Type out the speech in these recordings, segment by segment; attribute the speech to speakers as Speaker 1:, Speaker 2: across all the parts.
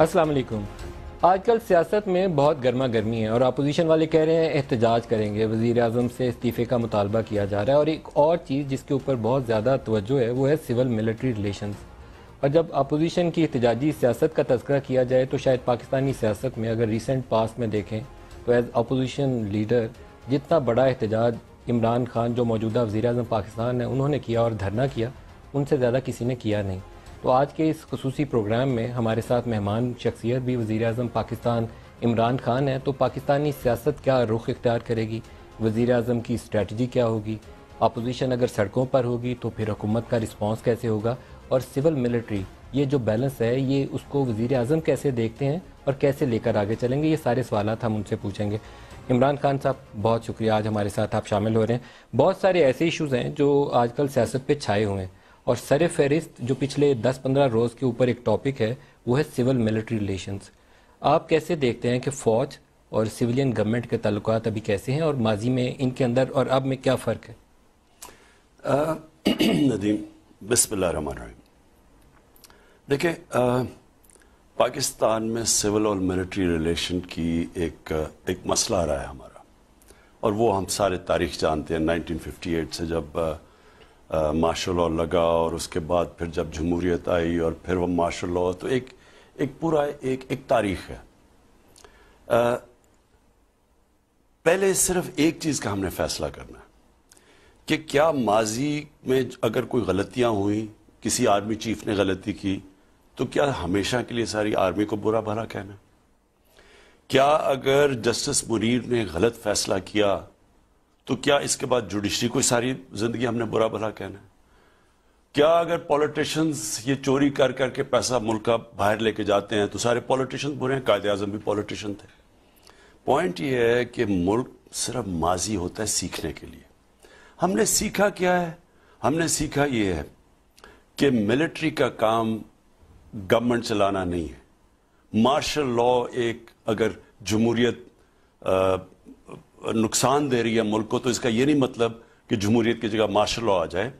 Speaker 1: अस्सलाम वालेकुम आजकल सियासत में बहुत गर्मा गर्मी है और अपोजिशन वाले कह रहे हैं एहतजाज करेंगे वजीर अजम से इस्तीफ़े का मुतालबा किया जा रहा है और एक और चीज़ जिसके ऊपर बहुत ज़्यादा तोज्जो है वो है सिविल मिलिट्री रिलेशन और जब अपोजिशन की एहतजाजी सियासत का तस्करा किया जाए तो शायद पाकिस्तानी सियासत में अगर रिसेंट पास में देखें तो एज़ अपोजिशन लीडर जितना बड़ा एहतजाज इमरान खान जो मौजूदा वजी अजम पाकिस्तान है उन्होंने किया और धरना किया उनसे ज़्यादा किसी ने किया नहीं तो आज के इस खसूस प्रोग्राम में हमारे साथ मेहमान शख्सियत भी वज़ी अजम पाकिस्तान इमरान खान है तो पाकिस्तानी सियासत क्या रुख इख्तियार करेगी वज़ी अजम की स्ट्रेटजी क्या होगी अपोजिशन अगर सड़कों पर होगी तो फिर हुकूमत का रिस्पॉन्स कैसे होगा और सिविल मिलिट्री ये जो बैलेंस है ये उसको वज़ी अजम कैसे देखते हैं और कैसे लेकर आगे चलेंगे ये सारे सवाल हम उनसे पूछेंगे इमरान खान साहब बहुत शुक्रिया आज हमारे साथ आप शामिल हो रहे हैं बहुत सारे ऐसे इश्यूज़ हैं जो आजकल सियासत पे छाए हुए हैं और सर फहरिस्त जो पिछले 10-15 रोज़ के ऊपर एक टॉपिक है वो है सिविल मिलिट्री रिलेशंस आप कैसे देखते हैं कि फ़ौज और सिविलियन गवर्नमेंट के तल्लक अभी कैसे हैं और माजी में इनके अंदर और अब में क्या फ़र्क है
Speaker 2: नदीम बिस्मिल्लाम देखिए पाकिस्तान में सिविल और मिलिट्री रिलेशन की एक एक मसला रहा है हमारा और वो हम सारे तारीख जानते हैं 1958 से जब मार्शल लॉ लगा और उसके बाद फिर जब जमहूरियत आई और फिर वह मार्शल लॉ तो एक एक पूरा एक एक तारीख है आ, पहले सिर्फ एक चीज़ का हमने फैसला करना है कि क्या माजी में अगर कोई गलतियां हुई किसी आर्मी चीफ ने गलती की तो क्या हमेशा के लिए सारी आर्मी को बुरा भरा कहना क्या अगर जस्टिस मुनीर ने गलत फैसला किया तो क्या इसके बाद जुडिशरी को सारी जिंदगी हमने बुरा भला कहना है क्या अगर पॉलिटिशियंस ये चोरी कर करके पैसा मुल्क का बाहर लेके जाते हैं तो सारे पॉलिटिशियंस बुरे हैं कायद आजम भी पॉलिटिशियन थे पॉइंट ये है कि मुल्क सिर्फ माजी होता है सीखने के लिए हमने सीखा क्या है हमने सीखा ये है कि मिलिट्री का काम गवर्नमेंट चलाना नहीं है मार्शल लॉ एक अगर जमहूरियत नुकसान दे रही है मुल्क को तो इसका यह नहीं मतलब कि जमहूरीत की जगह मार्शल लॉ आ जाए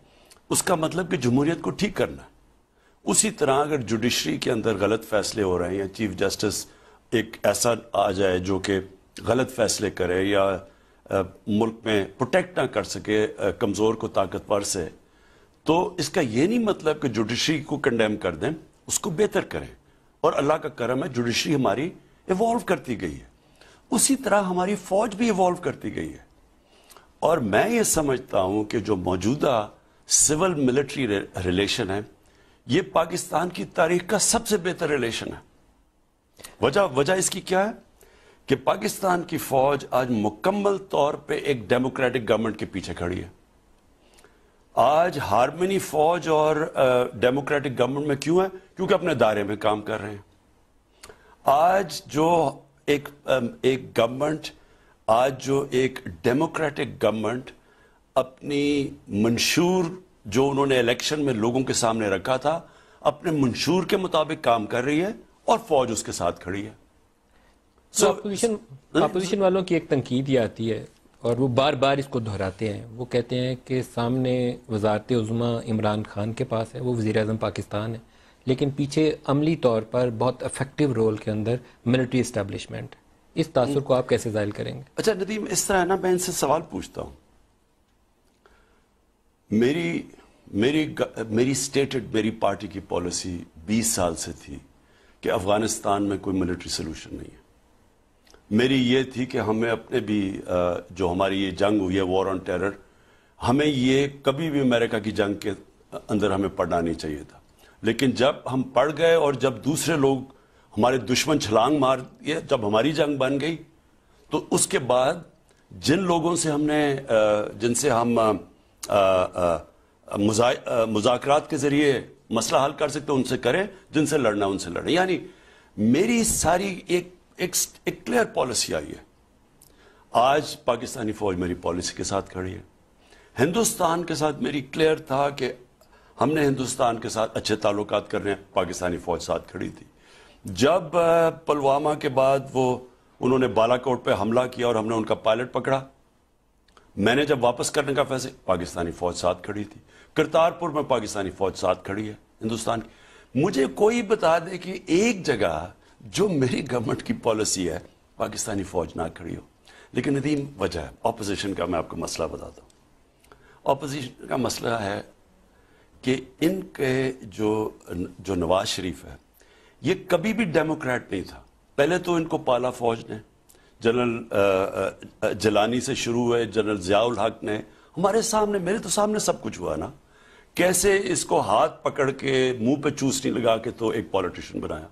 Speaker 2: उसका मतलब कि जमहूरीत को ठीक करना उसी तरह अगर जुडिशरी के अंदर गलत फैसले हो रहे हैं या चीफ जस्टिस एक ऐसा आ जाए जो कि गलत फैसले करे या आ, मुल्क में प्रोटेक्ट ना कर सके कमज़ोर को ताकतवर से तो इसका ये नहीं मतलब कि जुडिशरी को कंडेम कर दें उसको बेहतर करें और अल्लाह का करम है जुडिशरी हमारी इवॉल्व करती गई है उसी तरह हमारी फौज भी इवॉल्व करती गई है और मैं ये समझता हूं कि जो मौजूदा सिविल मिलिट्री रिलेशन है ये पाकिस्तान की तारीख का सबसे बेहतर रिलेशन है वजह वजह इसकी क्या है कि पाकिस्तान की फौज आज मुकम्मल तौर पे एक डेमोक्रेटिक गवर्नमेंट के पीछे खड़ी है आज हारमनी फौज और डेमोक्रेटिक गवर्नमेंट में क्यों है क्योंकि अपने दायरे में काम कर रहे हैं आज जो एक um, एक गवर्नमेंट आज जो एक डेमोक्रेटिक गवर्नमेंट अपनी मंशूर जो उन्होंने इलेक्शन में लोगों के सामने रखा था अपने मंशूर के मुताबिक काम कर रही है और फौज उसके साथ खड़ी है
Speaker 1: सो अपोजिशन अपोजिशन वालों की एक तनकीद यह आती है और वो बार बार इसको दोहराते हैं वो कहते हैं कि सामने वजारत उज़मा इमरान खान के पास है वो वज़ी अजम पाकिस्तान है लेकिन पीछे अमली तौर पर बहुत अफेक्टिव रोल के अंदर मिलिट्री इस्टेबलिशमेंट इस तासर को आप कैसे जायल करेंगे
Speaker 2: अच्छा नदीम इस तरह ना मैं इनसे सवाल पूछता हूं मेरी मेरी मेरी स्टेटेड मेरी पार्टी की पॉलिसी 20 साल से थी कि अफगानिस्तान में कोई मिलिट्री सोल्यूशन नहीं है मेरी ये थी कि हमें अपने भी जो हमारी ये जंग हुई है वॉर ऑन टेरर हमें ये कभी भी अमेरिका की जंग के अंदर हमें पढ़ना नहीं चाहिए था लेकिन जब हम पड़ गए और जब दूसरे लोग हमारे दुश्मन छलांग मार दिए जब हमारी जंग बन गई तो उसके बाद जिन लोगों से हमने जिनसे हम मुजाकर के ज़रिए मसला हल कर सकते उनसे करें जिनसे लड़ना उनसे लड़ें यानी मेरी सारी एक एक, एक क्लियर पॉलिसी आई है आज पाकिस्तानी फौज मेरी पॉलिसी के साथ खड़ी है हिंदुस्तान के साथ मेरी क्लियर था कि हमने हिंदुस्तान के साथ अच्छे ताल्लुक कर रहे हैं पाकिस्तानी फ़ौज साथ खड़ी थी जब पुलवामा के बाद वो उन्होंने बालाकोट पर हमला किया और हमने उनका पायलट पकड़ा मैंने जब वापस करने का फैसले पाकिस्तानी फ़ौज साथ खड़ी थी करतारपुर में पाकिस्तानी फ़ौज साथ खड़ी है हिंदुस्तान की मुझे कोई बता दे कि एक जगह जो मेरी गवर्नमेंट की पॉलिसी है पाकिस्तानी फ़ौज ना खड़ी हो लेकिन नदीम वजह है ऑपोजिशन का मैं आपको मसला बताता हूँ ऑपोजिशन का मसला है कि इनके जो जो नवाज शरीफ है ये कभी भी डेमोक्रेट नहीं था पहले तो इनको पाला फौज ने जनरल जलानी से शुरू हुए जनरल जियाउल हक ने हमारे सामने मेरे तो सामने सब कुछ हुआ ना कैसे इसको हाथ पकड़ के मुंह पे चूस नहीं लगा के तो एक पॉलिटिशियन बनाया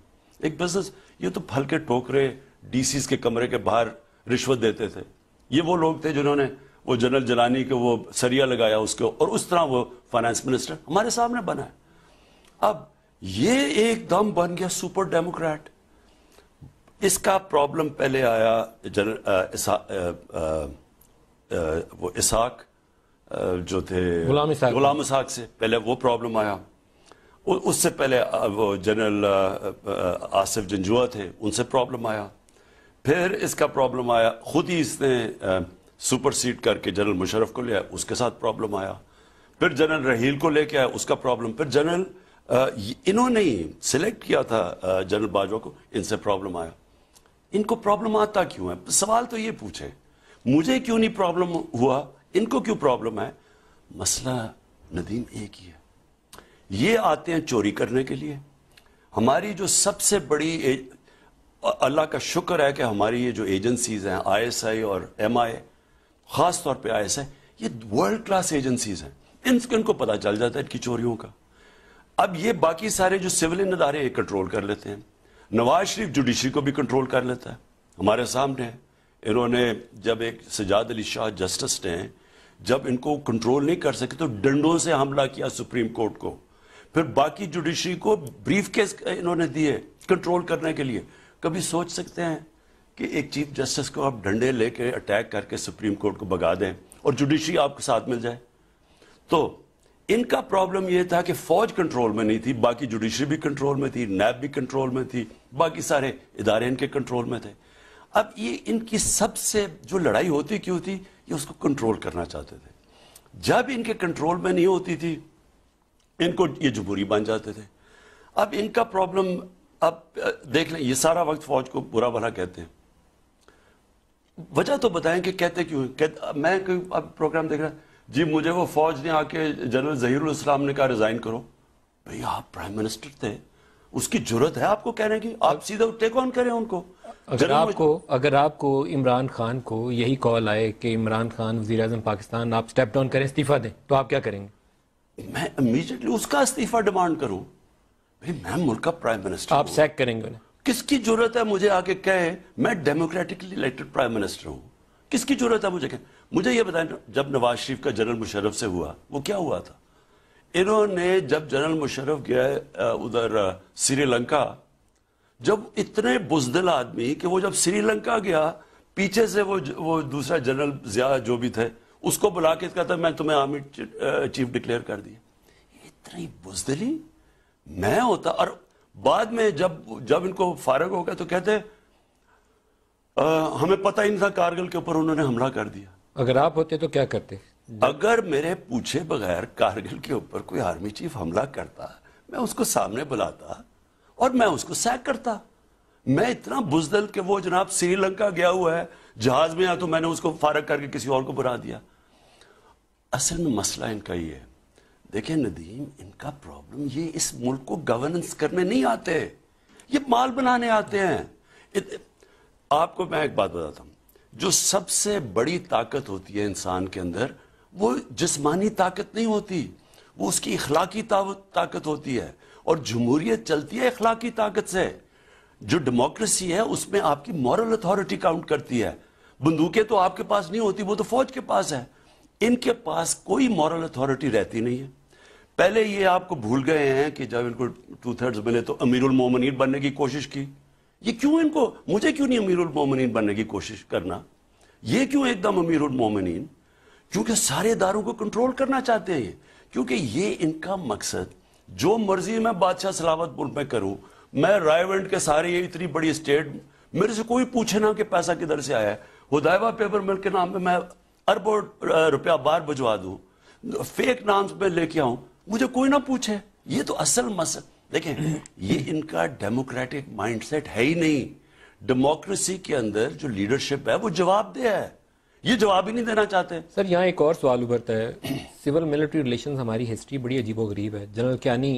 Speaker 2: एक बिजनेस ये तो फल के टोकरे डीसीज के कमरे के बाहर रिश्वत देते थे ये वो लोग थे जिन्होंने वो जनरल जलानी के वो सरिया लगाया उसको और उस तरह वो फाइनेंस मिनिस्टर हमारे सामने बना है अब ये एकदम बन गया सुपर डेमोक्रेट इसका प्रॉब्लम पहले आया जनरल वो इसाक जो थे गुलाम इसाक गुलाम से पहले वो प्रॉब्लम आया उससे पहले वो जनरल आसिफ जंजुआ थे उनसे प्रॉब्लम आया फिर इसका प्रॉब्लम आया खुद ही इसने सुपर सीट करके जनरल मुशरफ को ले आया उसके साथ प्रॉब्लम आया फिर जनरल रहील को लेके आया उसका प्रॉब्लम फिर जनरल इन्होंने ही सिलेक्ट किया था जनरल बाजवा को इनसे प्रॉब्लम आया इनको प्रॉब्लम आता क्यों है सवाल तो ये पूछे मुझे क्यों नहीं प्रॉब्लम हुआ इनको क्यों प्रॉब्लम है मसला नदीम एक ही है ये आते हैं चोरी करने के लिए हमारी जो सबसे बड़ी अल्लाह का शुक्र है कि हमारी ये जो एजेंसीज हैं आईएसआई और एमआई खास तौर पे आई है ये वर्ल्ड क्लास एजेंसीज हैं इनके इनको पता चल जाता है इनकी चोरियों का अब ये बाकी सारे जो सिविल अदारे हैं कंट्रोल कर लेते हैं नवाज शरीफ जुडिशरी को भी कंट्रोल कर लेता है हमारे सामने है इन्होंने जब एक सजाद अली शाह जस्टिस ने जब इनको कंट्रोल नहीं कर सके तो डंडों से हमला किया सुप्रीम कोर्ट को फिर बाकी जुडिशरी को ब्रीफ केस इन्होंने दिए कंट्रोल करने के लिए कभी सोच सकते हैं कि एक चीफ जस्टिस को आप डंडे लेके अटैक करके सुप्रीम कोर्ट को भगा दें और जुडिशरी आपके साथ मिल जाए तो इनका प्रॉब्लम यह था कि फौज कंट्रोल में नहीं थी बाकी जुडिशरी भी कंट्रोल में थी नैब भी कंट्रोल में थी बाकी सारे इदारे इनके कंट्रोल में थे अब ये इनकी सबसे जो लड़ाई होती क्यों थी ये उसको कंट्रोल करना चाहते थे जब इनके कंट्रोल में नहीं होती थी इनको ये जबूरी बन जाते थे अब इनका प्रॉब्लम अब देख लें ये सारा वक्त फौज को बुरा भला कहते हैं वजह तो बताएं कि कहते क्यों कहते, मैं अब प्रोग्राम देख रहा जी मुझे वो फौज ने आके जनरल जहीर इस्लाम ने कहा रिजाइन करो भाई आप प्राइम मिनिस्टर थे उसकी जरूरत है आपको कहने की आप सीधा टेक ऑन करें उनको अगर आपको
Speaker 1: अगर आपको इमरान खान को यही कॉल आए कि इमरान खान वजी अजम पाकिस्तान आप स्टेप डाउन करें इस्तीफा दें तो आप क्या
Speaker 2: करेंगे मैं इमीजिएटली उसका इस्तीफा डिमांड करूं भाई मैं मुल्क का प्राइम मिनिस्टर आप सैक करेंगे उन्हें किसकी जरूरत है मुझे आके कहें मैं डेमोक्रेटिकली इलेक्टेड प्राइम मिनिस्टर हूं किसकी जरूरत है मुझे कहें मुझे ये बताएं जब नवाज शरीफ का जनरल मुशरफ से हुआ वो क्या हुआ था इन्होंने जब जनरल मुशरफ गया उधर श्रीलंका जब इतने बुजदिल आदमी कि वो जब श्रीलंका गया पीछे से वो वो दूसरा जनरल जिया जो भी थे उसको बुला के कहता मैं तुम्हें आर्मी चीफ डिक्लेयर कर दिया इतनी बुजदिली मैं होता और बाद में जब जब इनको फारग हो गया तो कहते आ, हमें पता ही नहीं था कारगिल के ऊपर उन्होंने हमला कर दिया
Speaker 1: अगर आप होते तो क्या करते
Speaker 2: अगर मेरे पूछे बगैर कारगिल के ऊपर कोई आर्मी चीफ हमला करता मैं उसको सामने बुलाता और मैं उसको सैक करता मैं इतना बुजदल के वो जनाब श्रीलंका गया हुआ है जहाज में या तो मैंने उसको फारग करके किसी और को बुला दिया असल में मसला इनका ये है देखिए नदीम इनका प्रॉब्लम ये इस मुल्क को गवर्नेंस करने नहीं आते ये माल बनाने आते हैं इत, आपको मैं एक बात बताता हूं जो सबसे बड़ी ताकत होती है इंसान के अंदर वो जिसमानी ताकत नहीं होती वो उसकी इखलाकी ताकत होती है और जमहूरियत चलती है इखलाकी ताकत से जो डेमोक्रेसी है उसमें आपकी मॉरल अथॉरिटी काउंट करती है बंदूकें तो आपके पास नहीं होती वो तो फौज के पास है इनके पास कोई मॉरल अथॉरिटी रहती नहीं है पहले ये आपको भूल गए हैं कि जब इनको टू थर्ड्स मिले तो अमीरुल मोमिन बनने की कोशिश की ये क्यों इनको मुझे क्यों नहीं अमीरुल मोमिन बनने की कोशिश करना ये क्यों एकदम अमीरुल मोमिन क्योंकि सारे इदारों को कंट्रोल करना चाहते हैं ये क्योंकि ये इनका मकसद जो मर्जी मैं बादशाह सलावतपुर में करूं मैं रायवंड के सारे ये इतनी बड़ी स्टेट मेरे से कोई पूछे ना कि पैसा किधर से आया है पेपर मिल के नाम में मैं अरबों रुपया बार भिजवा दू फेक नाम में लेके आऊं मुझे कोई ना पूछे ये तो असल मसल देखें ये इनका डेमोक्रेटिक माइंडसेट है ही नहीं डेमोक्रेसी के अंदर जो लीडरशिप है वो जवाब दे है ये जवाब ही नहीं
Speaker 1: देना चाहते सर यहाँ एक और सवाल उभरता है सिविल मिलिट्री रिलेशन हमारी हिस्ट्री बड़ी गरीब है जनरल क्यानी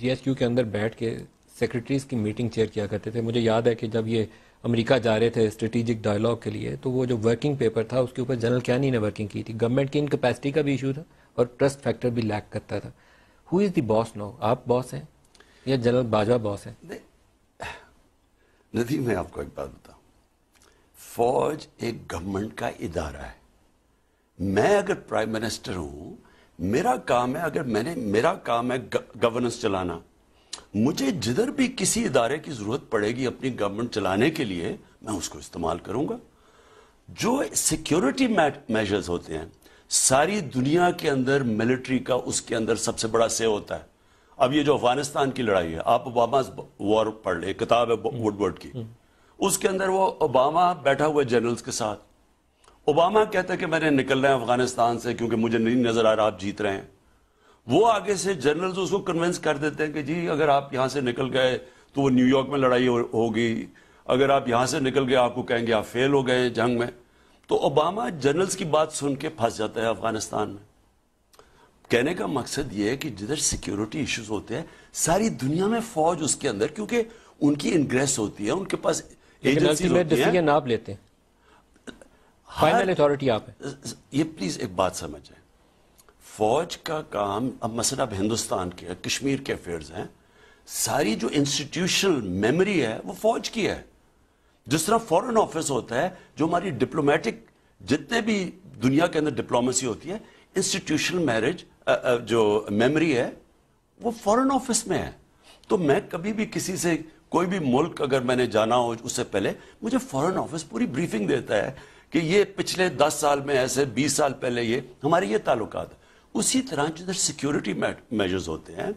Speaker 1: जीएसक्यू के अंदर बैठ के सेक्रेटरीज की मीटिंग चेयर किया करते थे मुझे याद है कि जब ये अमेरिका जा रहे थे स्ट्रेटेजिक डायलॉग के लिए तो वो जो वर्किंग पेपर था उसके ऊपर जनरल क्यानी ने वर्किंग की थी गवर्नमेंट की इनकेपेसिटी का भी इशू था और ट्रस्ट फैक्टर भी लैक करता था who is the boss no आप बॉस हैं या जनरल बाजवा बॉस है
Speaker 2: नदीम मैं आपको एक बात बताऊं फौज एक गवर्नमेंट का इदारा है मैं अगर प्राइम मिनिस्टर हूं मेरा काम है अगर मैंने मेरा काम है गवर्नेंस चलाना मुझे जिधर भी किसी इदारे की जरूरत पड़ेगी अपनी गवर्नमेंट चलाने के लिए मैं उसको इस्तेमाल करूंगा जो सिक्योरिटी मेजर्स होते हैं सारी दुनिया के अंदर मिलिट्री का उसके अंदर सबसे बड़ा से होता है अब ये जो अफगानिस्तान की लड़ाई है आप ओबामा वॉर पढ़ लें किताब है वुडवर्ड की उसके अंदर वो ओबामा बैठा हुआ जनरल्स के साथ ओबामा कहता है कि मैंने निकलना है अफगानिस्तान से क्योंकि मुझे नहीं नजर आ रहा आप जीत रहे हैं वो आगे से जनरल्स उसको कन्विंस कर देते हैं कि जी अगर आप यहां से निकल गए तो वो न्यूयॉर्क में लड़ाई होगी हो अगर आप यहां से निकल गए आपको कहेंगे आप फेल हो गए जंग में तो ओबामा जनरल्स की बात सुन के फंस जाता है अफगानिस्तान में कहने का मकसद यह है कि जिधर सिक्योरिटी इश्यूज होते हैं सारी दुनिया में फौज उसके अंदर क्योंकि उनकी इंग्रेस होती है उनके पास एजेंसी
Speaker 1: आप लेते हैं
Speaker 2: फाइनल अथॉरिटी आप है ये प्लीज एक बात समझे फौज का काम अब मसला अब हिंदुस्तान के कश्मीर के अफेयर्स हैं सारी जो इंस्टीट्यूशनल मेमोरी है वो फौज की है जिस तरह फॉरेन ऑफिस होता है जो हमारी डिप्लोमेटिक जितने भी दुनिया के अंदर डिप्लोमेसी होती है इंस्टीट्यूशनल मैरिज जो मेमोरी है वो फॉरेन ऑफिस में है तो मैं कभी भी किसी से कोई भी मुल्क अगर मैंने जाना हो उससे पहले मुझे फॉरेन ऑफिस पूरी ब्रीफिंग देता है कि ये पिछले दस साल में ऐसे बीस साल पहले ये हमारे ये ताल्लुकात उसी तरह जिधर सिक्योरिटी मेजर्स होते हैं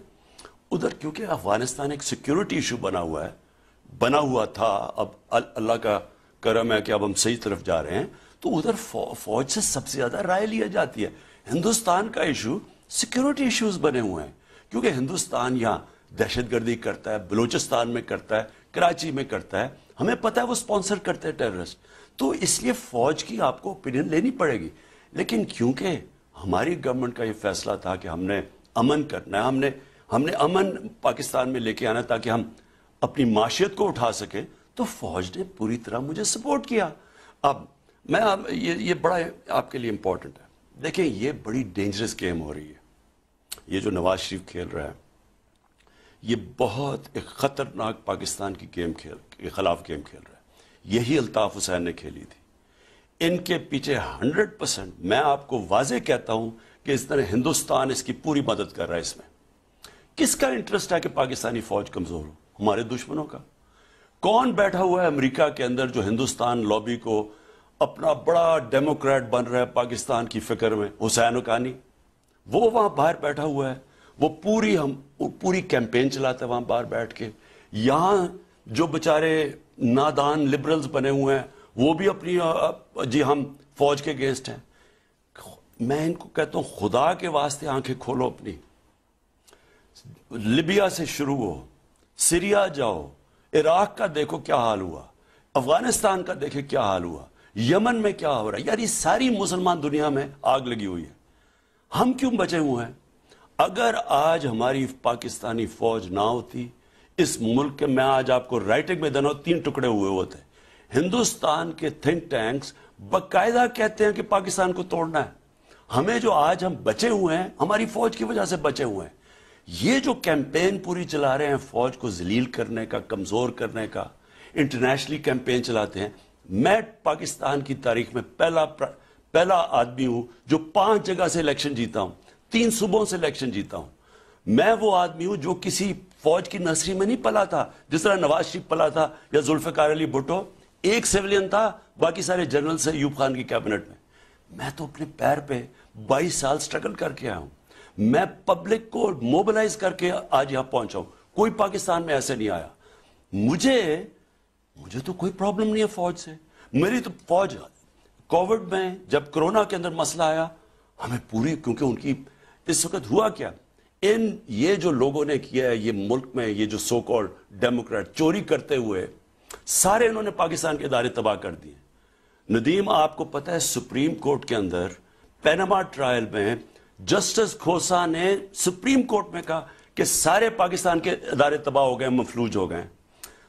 Speaker 2: उधर क्योंकि अफगानिस्तान एक सिक्योरिटी इशू बना हुआ है बना हुआ था अब अल्लाह का करम है कि अब हम सही तरफ जा रहे हैं तो उधर फौज से सबसे ज़्यादा राय लिया जाती है हिंदुस्तान का इशू सिक्योरिटी इश्यूज बने हुए हैं क्योंकि हिंदुस्तान यहाँ दहशतगर्दी करता है बलूचिस्तान में करता है कराची में करता है हमें पता है वो स्पॉन्सर करते हैं टेररिस्ट तो इसलिए फौज की आपको ओपिनियन लेनी पड़ेगी लेकिन क्योंकि हमारी गवर्नमेंट का ये फैसला था कि हमने अमन करना है हमने हमने अमन पाकिस्तान में लेके आना ताकि हम अपनी माशियत को उठा सके तो फौज ने पूरी तरह मुझे सपोर्ट किया अब मैं आप ये ये बड़ा आपके लिए इंपॉर्टेंट है देखिए ये बड़ी डेंजरस गेम हो रही है ये जो नवाज शरीफ खेल रहा है ये बहुत एक ख़तरनाक पाकिस्तान की गेम खेल के ख़िलाफ़ गेम खेल रहा है यही अल्ताफ़ हुसैन ने खेली थी इनके पीछे हंड्रेड परसेंट मैं आपको वाजे कहता हूं कि इस तरह हिंदुस्तान इसकी पूरी मदद कर रहा है इसमें किसका इंटरेस्ट है कि पाकिस्तानी फ़ौज कमज़ोर हो हमारे दुश्मनों का कौन बैठा हुआ है अमेरिका के अंदर जो हिंदुस्तान लॉबी को अपना बड़ा डेमोक्रेट बन रहा है पाकिस्तान की फिक्र में हुसैन उकानी वो वहां बाहर बैठा हुआ है वो पूरी हम पूरी कैंपेन चलाते वहां बाहर बैठ के यहां जो बेचारे नादान लिबरल्स बने हुए हैं वो भी अपनी जी हम फौज के अगेंस्ट हैं मैं इनको कहता हूं खुदा के वास्ते आंखें खोलो अपनी लिबिया से शुरू हो सीरिया जाओ इराक का देखो क्या हाल हुआ अफगानिस्तान का देखे क्या हाल हुआ यमन में क्या हो रहा है यार ये सारी मुसलमान दुनिया में आग लगी हुई है हम क्यों बचे हुए हैं अगर आज हमारी पाकिस्तानी फौज ना होती इस मुल्क के मैं आज आपको राइटिंग में देना तीन टुकड़े हुए होते हिंदुस्तान के थिंक टैंक्स बाकायदा कहते हैं कि पाकिस्तान को तोड़ना है हमें जो आज हम बचे हुए हैं हमारी फौज की वजह से बचे हुए हैं ये जो कैंपेन पूरी चला रहे हैं फौज को जलील करने का कमजोर करने का इंटरनेशनली कैंपेन चलाते हैं मैं पाकिस्तान की तारीख में पहला पहला आदमी हूं जो पांच जगह से इलेक्शन जीता हूं तीन सूबों से इलेक्शन जीता हूं मैं वो आदमी हूं जो किसी फौज की नर्सरी में नहीं पला था जिस तरह नवाज शरीफ पला था या जुल्फिकार अली भुटो एक सिविलियन था बाकी सारे जनरल से यूब खान की कैबिनेट में मैं तो अपने पैर पे 22 साल स्ट्रगल करके आया हूं मैं पब्लिक को मोबिलाइज करके आज यहां पहुंचा हूं कोई पाकिस्तान में ऐसे नहीं आया मुझे मुझे तो कोई प्रॉब्लम नहीं है फौज से मेरी तो फौज कोविड में जब कोरोना के अंदर मसला आया हमें पूरी क्योंकि उनकी इस वक्त हुआ क्या इन ये जो लोगों ने किया है ये मुल्क में ये जो और डेमोक्रेट चोरी करते हुए सारे इन्होंने पाकिस्तान के इदारे तबाह कर दिए नदीम आपको पता है सुप्रीम कोर्ट के अंदर पैनामा ट्रायल में जस्टिस खोसा ने सुप्रीम कोर्ट में कहा कि सारे पाकिस्तान के इदारे तबाह हो गए मफलूज हो गए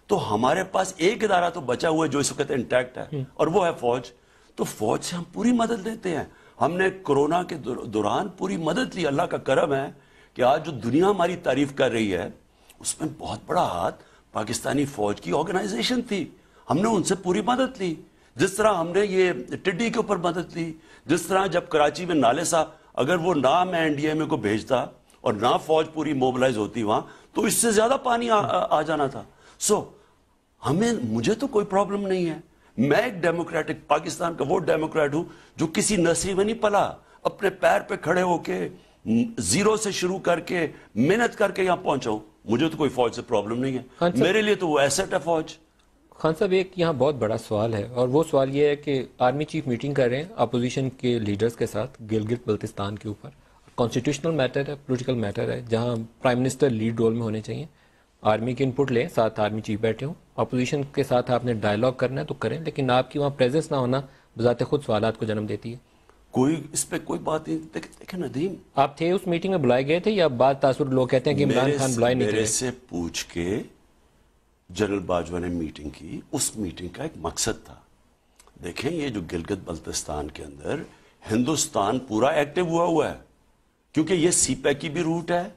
Speaker 2: तो हमारे पास एक इदारा तो बचा हुआ है जो इस वक्त इंटैक्ट है हम्म। और वो है फौज तो फौज से हम पूरी मदद लेते हैं हमने कोरोना के दौरान पूरी मदद ली अल्लाह का करम है कि आज जो दुनिया हमारी तारीफ कर रही है उसमें बहुत बड़ा हाथ पाकिस्तानी फौज की ऑर्गेनाइजेशन थी हमने उनसे पूरी मदद ली जिस तरह हमने ये टिड्डी के ऊपर मदद ली जिस तरह जब कराची में नाले साहब अगर वो ना मैं एनडीएमए को भेजता और ना फौज पूरी मोबिलाइज होती वहां तो इससे ज्यादा पानी आ, आ जाना था सो so, हमें मुझे तो कोई प्रॉब्लम नहीं है मैं एक डेमोक्रेटिक पाकिस्तान का वो डेमोक्रेट हूं जो किसी नसीब में नहीं पला अपने पैर पे खड़े होके जीरो से शुरू करके मेहनत करके यहां पहुंचा हूं मुझे तो कोई फौज से प्रॉब्लम नहीं है हाँ मेरे लिए तो वो एसेट है फौज खान
Speaker 1: साहब एक यहाँ बहुत बड़ा सवाल है और वो सवाल ये है कि आर्मी चीफ मीटिंग कर रहे हैं अपोजिशन के लीडर्स के साथ गिलगित बल्तिस्तान के ऊपर कॉन्स्टिट्यूशनल मैटर है पोलिटिकल मैटर है जहाँ प्राइम मिनिस्टर लीड रोल में होने चाहिए आर्मी की इनपुट लें साथ आर्मी चीफ बैठे हों अपोजिशन के साथ आपने डायलॉग करना है तो करें लेकिन आपकी वहाँ प्रेजेंस ना होना बजात खुद सवाल को जन्म देती है कोई इस पर कोई बात नहीं देखे, देखे नदीम आप थे उस मीटिंग में बुलाए गए थे या बाद लोग कहते हैं कि इमरान खान बुलाए नहीं मेरे से
Speaker 2: पूछ के जनरल बाजवा ने मीटिंग की उस मीटिंग का एक मकसद था देखें ये जो गिलगत बल्तिस्तान के अंदर हिंदुस्तान पूरा एक्टिव हुआ हुआ है क्योंकि ये सीपैक e की भी रूट है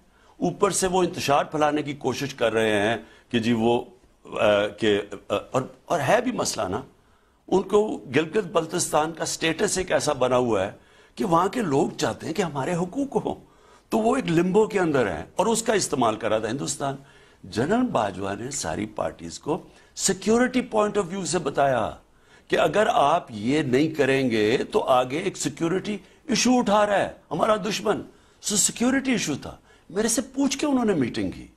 Speaker 2: ऊपर से वो इंतजार फैलाने की कोशिश कर रहे हैं कि जी वो के और, और है भी मसला ना उनको गिलगत बल्तिस्तान का स्टेटस एक ऐसा बना हुआ है कि वहां के लोग चाहते हैं कि हमारे हकूक हो तो वो एक लिम्बो के अंदर है और उसका इस्तेमाल करा था हिंदुस्तान जनरल बाजवा ने सारी पार्टीज को सिक्योरिटी पॉइंट ऑफ व्यू से बताया कि अगर आप ये नहीं करेंगे तो आगे एक सिक्योरिटी इशू उठा रहा है हमारा दुश्मन सो सिक्योरिटी इशू था मेरे से पूछ के उन्होंने मीटिंग की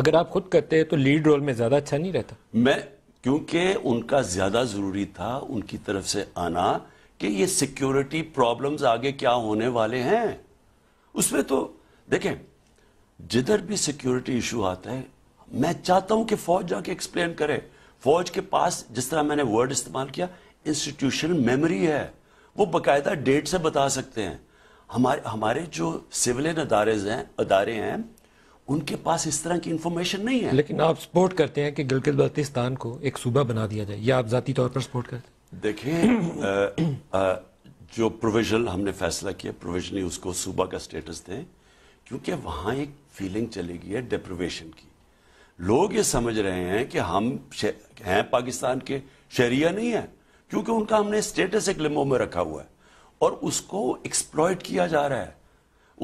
Speaker 2: अगर आप खुद करते हैं तो लीड रोल में ज्यादा अच्छा नहीं रहता मैं क्योंकि उनका ज्यादा जरूरी था उनकी तरफ से आना कि ये सिक्योरिटी प्रॉब्लम्स आगे क्या होने वाले हैं उसमें तो देखें जिधर भी सिक्योरिटी इशू आता है मैं चाहता हूं कि फौज जाके एक्सप्लेन करे फौज के पास जिस तरह मैंने वर्ड इस्तेमाल किया इंस्टीट्यूशनल मेमोरी है वो बाकायदा डेट से बता सकते हैं हमारे हमारे जो सिविलियन अदारे हैं अदारे हैं उनके पास इस तरह की इंफॉर्मेशन
Speaker 1: नहीं है लेकिन आप सपोर्ट करते हैं कि गिलगित बल्तिस्तान को एक सूबा बना दिया जाए या आप जाती तौर पर सपोर्ट करते
Speaker 2: हैं देखें जो प्रोविजनल हमने फैसला किया प्रोविजनली उसको सूबा का स्टेटस दें क्योंकि वहां एक फीलिंग चली गई है डिप्रिवेशन की लोग ये समझ रहे हैं कि हम हैं पाकिस्तान के शहरिया नहीं है क्योंकि उनका हमने स्टेटस एक लिमो में रखा हुआ है और उसको एक्सप्लॉयट किया जा रहा है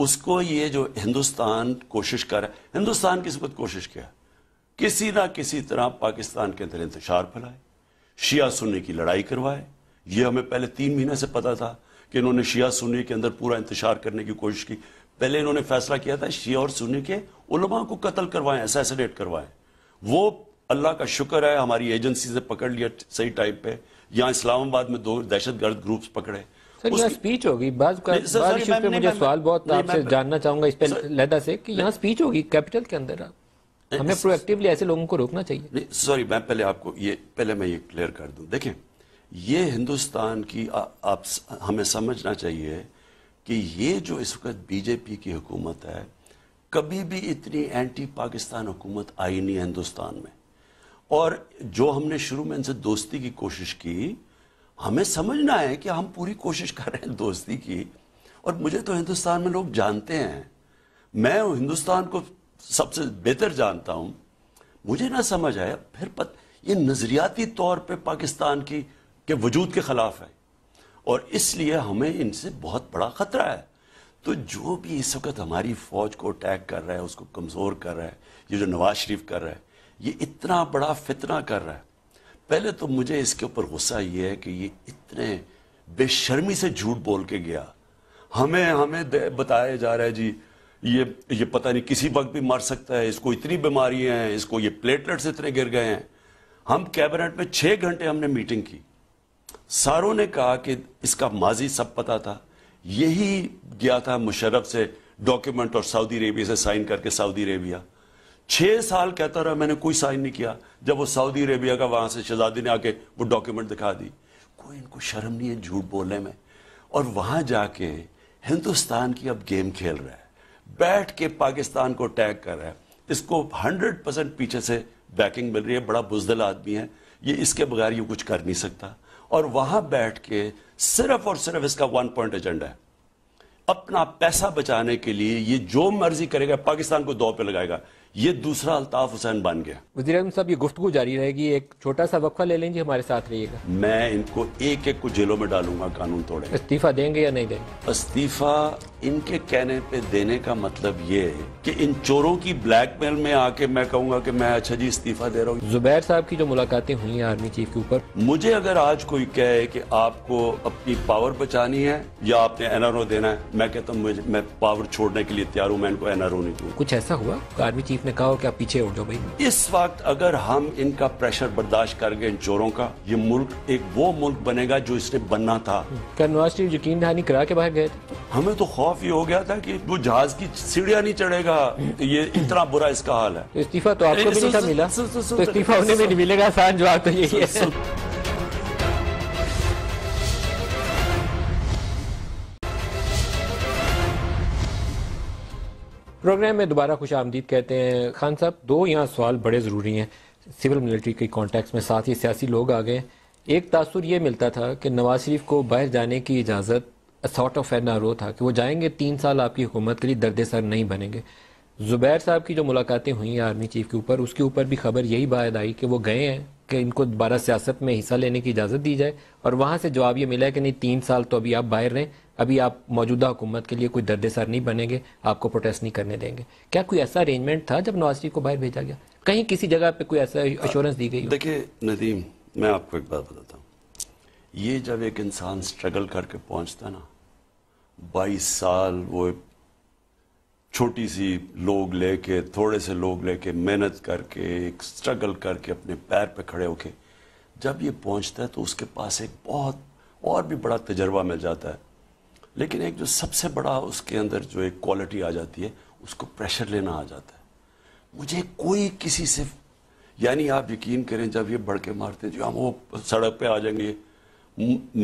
Speaker 2: उसको ये जो हिंदुस्तान कोशिश कर रहा है हिंदुस्तान किस सबत कोशिश किया किसी ना किसी तरह पाकिस्तान के अंदर इंतजार फैलाए शिया सुनने की लड़ाई करवाए ये हमें पहले तीन महीने से पता था कि इन्होंने शिया सुनने के अंदर पूरा इंतजार करने की कोशिश की पहले इन्होंने फैसला किया था शिया और सुनी के उलमा को कत्ल करवाएं असैसिनेट करवाएं वो अल्लाह का शुक्र है हमारी एजेंसी से पकड़ लिया सही टाइम पे यहाँ इस्लामाबाद में दो दहशतगर्द ग्रुप पकड़े स्पीच
Speaker 1: होगी मुझे सवाल बहुत आपसे जानना चाहूंगा इस पे लहदा से कि यहाँ स्पीच होगी कैपिटल के अंदर हमें प्रोएक्टिवली ऐसे लोगों को रोकना
Speaker 2: चाहिए सॉरी मैं पहले आपको ये पहले मैं ये क्लियर कर दूं देखें ये हिंदुस्तान की आ, आप हमें समझना चाहिए कि ये जो इस वक्त बीजेपी की हुकूमत है कभी भी इतनी एंटी पाकिस्तान हुकूमत आई नहीं हिंदुस्तान में और जो हमने शुरू में इनसे दोस्ती की कोशिश की हमें समझना है कि हम पूरी कोशिश कर रहे हैं दोस्ती की और मुझे तो हिंदुस्तान में लोग जानते हैं मैं हिंदुस्तान को सबसे बेहतर जानता हूँ मुझे ना समझ आया फिर पत ये नज़रियाती तौर पे पाकिस्तान की के वजूद के ख़िलाफ़ है और इसलिए हमें इनसे बहुत बड़ा खतरा है तो जो भी इस वक्त हमारी फौज को अटैक कर रहा है उसको कमज़ोर कर रहा है ये जो नवाज शरीफ कर रहा है ये इतना बड़ा फितना कर रहा है पहले तो मुझे इसके ऊपर गुस्सा ये है कि ये इतने बेशर्मी से झूठ बोल के गया हमें हमें बताया जा रहा है जी ये ये पता नहीं किसी वक्त भी मर सकता है इसको इतनी बीमारियां हैं इसको ये प्लेटलेट्स इतने गिर गए हैं हम कैबिनेट में छः घंटे हमने मीटिंग की सारों ने कहा कि इसका माजी सब पता था यही गया था मुशर्रफ से डॉक्यूमेंट और सऊदी अरेबिया से साइन करके सऊदी अरेबिया छह साल कहता रहा मैंने कोई साइन नहीं किया जब वो सऊदी अरेबिया का वहां से शहजादी ने आके वो डॉक्यूमेंट दिखा दी कोई इनको शर्म नहीं है झूठ बोलने में और वहां जाके हिंदुस्तान की अब गेम खेल रहा है बैठ के पाकिस्तान को टैग कर रहा है इसको हंड्रेड परसेंट पीछे से बैकिंग मिल रही है बड़ा बुजदल आदमी है ये इसके बगैर ये कुछ कर नहीं सकता और वहां बैठ के सिर्फ और सिर्फ इसका वन पॉइंट एजेंडा है अपना पैसा बचाने के लिए ये जो मर्जी करेगा पाकिस्तान को दौ पे लगाएगा ये दूसरा अल्ताफ हुसैन बन गया
Speaker 1: वजी साहब ये गुफ्तु जारी रहेगी एक छोटा सा वक्फा ले
Speaker 2: लेंगे हमारे साथ रहिएगा मैं इनको एक एक को जेलों में डालूंगा कानून तोड़े
Speaker 1: इस्तीफा देंगे या नहीं
Speaker 2: देंगे इस्तीफा इनके कहने पे देने का मतलब ये है कि इन चोरों की ब्लैकमेल में आके मैं कहूंगा कि मैं अच्छा जी इस्तीफा दे रहा हूँ जुबैर साहब की जो मुलाकातें हुई हैं आर्मी चीफ के ऊपर मुझे अगर आज कोई कहे कि आपको अपनी पावर बचानी है या आपने एनआरओ देना है मैं कहता हूँ मैं पावर छोड़ने के लिए तैयार हूँ मैं इनको एनआरओ नहीं दूँ कुछ
Speaker 1: ऐसा हुआ आर्मी चीफ आपने कहा कि आप पीछे उठ जाओ भाई
Speaker 2: इस वक्त अगर हम इनका प्रेशर बर्दाश्त कर गए इन चोरों का ये मुल्क एक वो मुल्क बनेगा जो इसने बनना था
Speaker 1: क्या नवाज शरीफ यकीन दहानी करा के बाहर गए
Speaker 2: थे हमें तो खौफ ये हो गया था कि वो जहाज की सीढ़िया नहीं चढ़ेगा ये इतना बुरा इसका हाल है
Speaker 1: इस्तीफा तो आपको भी नहीं मिला तो इस्तीफा उन्हें भी नहीं मिलेगा आसान जवाब तो यही है प्रोग्राम में दोबारा खुश आमदीद कहते हैं खान साहब दो यहाँ सवाल बड़े ज़रूरी हैं सिविल मिलिट्री के कॉन्टेक्स में साथ ही सियासी लोग आ गए एक तासुर ये मिलता था कि नवाज शरीफ को बाहर जाने की इजाज़त सॉर्ट ऑफ एन आर था कि वो जाएंगे तीन साल आपकी हुकूमत के लिए दर्द सर नहीं बनेंगे ज़ुबैर साहब की जो मुलाकातें हुई आर्मी चीफ के ऊपर उसके ऊपर भी खबर यही बाद आई कि वो गए हैं कि इनको दोबारा सियासत में हिस्सा लेने की इजाज़त दी जाए और वहाँ से जवाब ये मिला है कि नहीं तीन साल तो अभी आप बाहर रहें अभी आप मौजूदा हुकूमत के लिए कोई दर्द सर नहीं बनेंगे आपको प्रोटेस्ट नहीं करने देंगे क्या कोई ऐसा अरेंजमेंट था जब नवाज शरीफ को बाहर भेजा गया कहीं किसी जगह पे कोई ऐसा अश्योरेंस दी गई
Speaker 2: देखिए नदीम मैं आपको एक बात बताता हूँ ये जब एक इंसान स्ट्रगल करके पहुँचता ना बाईस साल वो छोटी सी लोग लेके थोड़े से लोग लेके मेहनत करके एक स्ट्रगल करके अपने पैर पे खड़े होके जब ये पहुंचता है तो उसके पास एक बहुत और भी बड़ा तजर्बा मिल जाता है लेकिन एक जो सबसे बड़ा उसके अंदर जो एक क्वालिटी आ जाती है उसको प्रेशर लेना आ जाता है मुझे कोई किसी से यानी आप यकीन करें जब ये बढ़ के मारते जो हम वो सड़क पे आ जाएंगे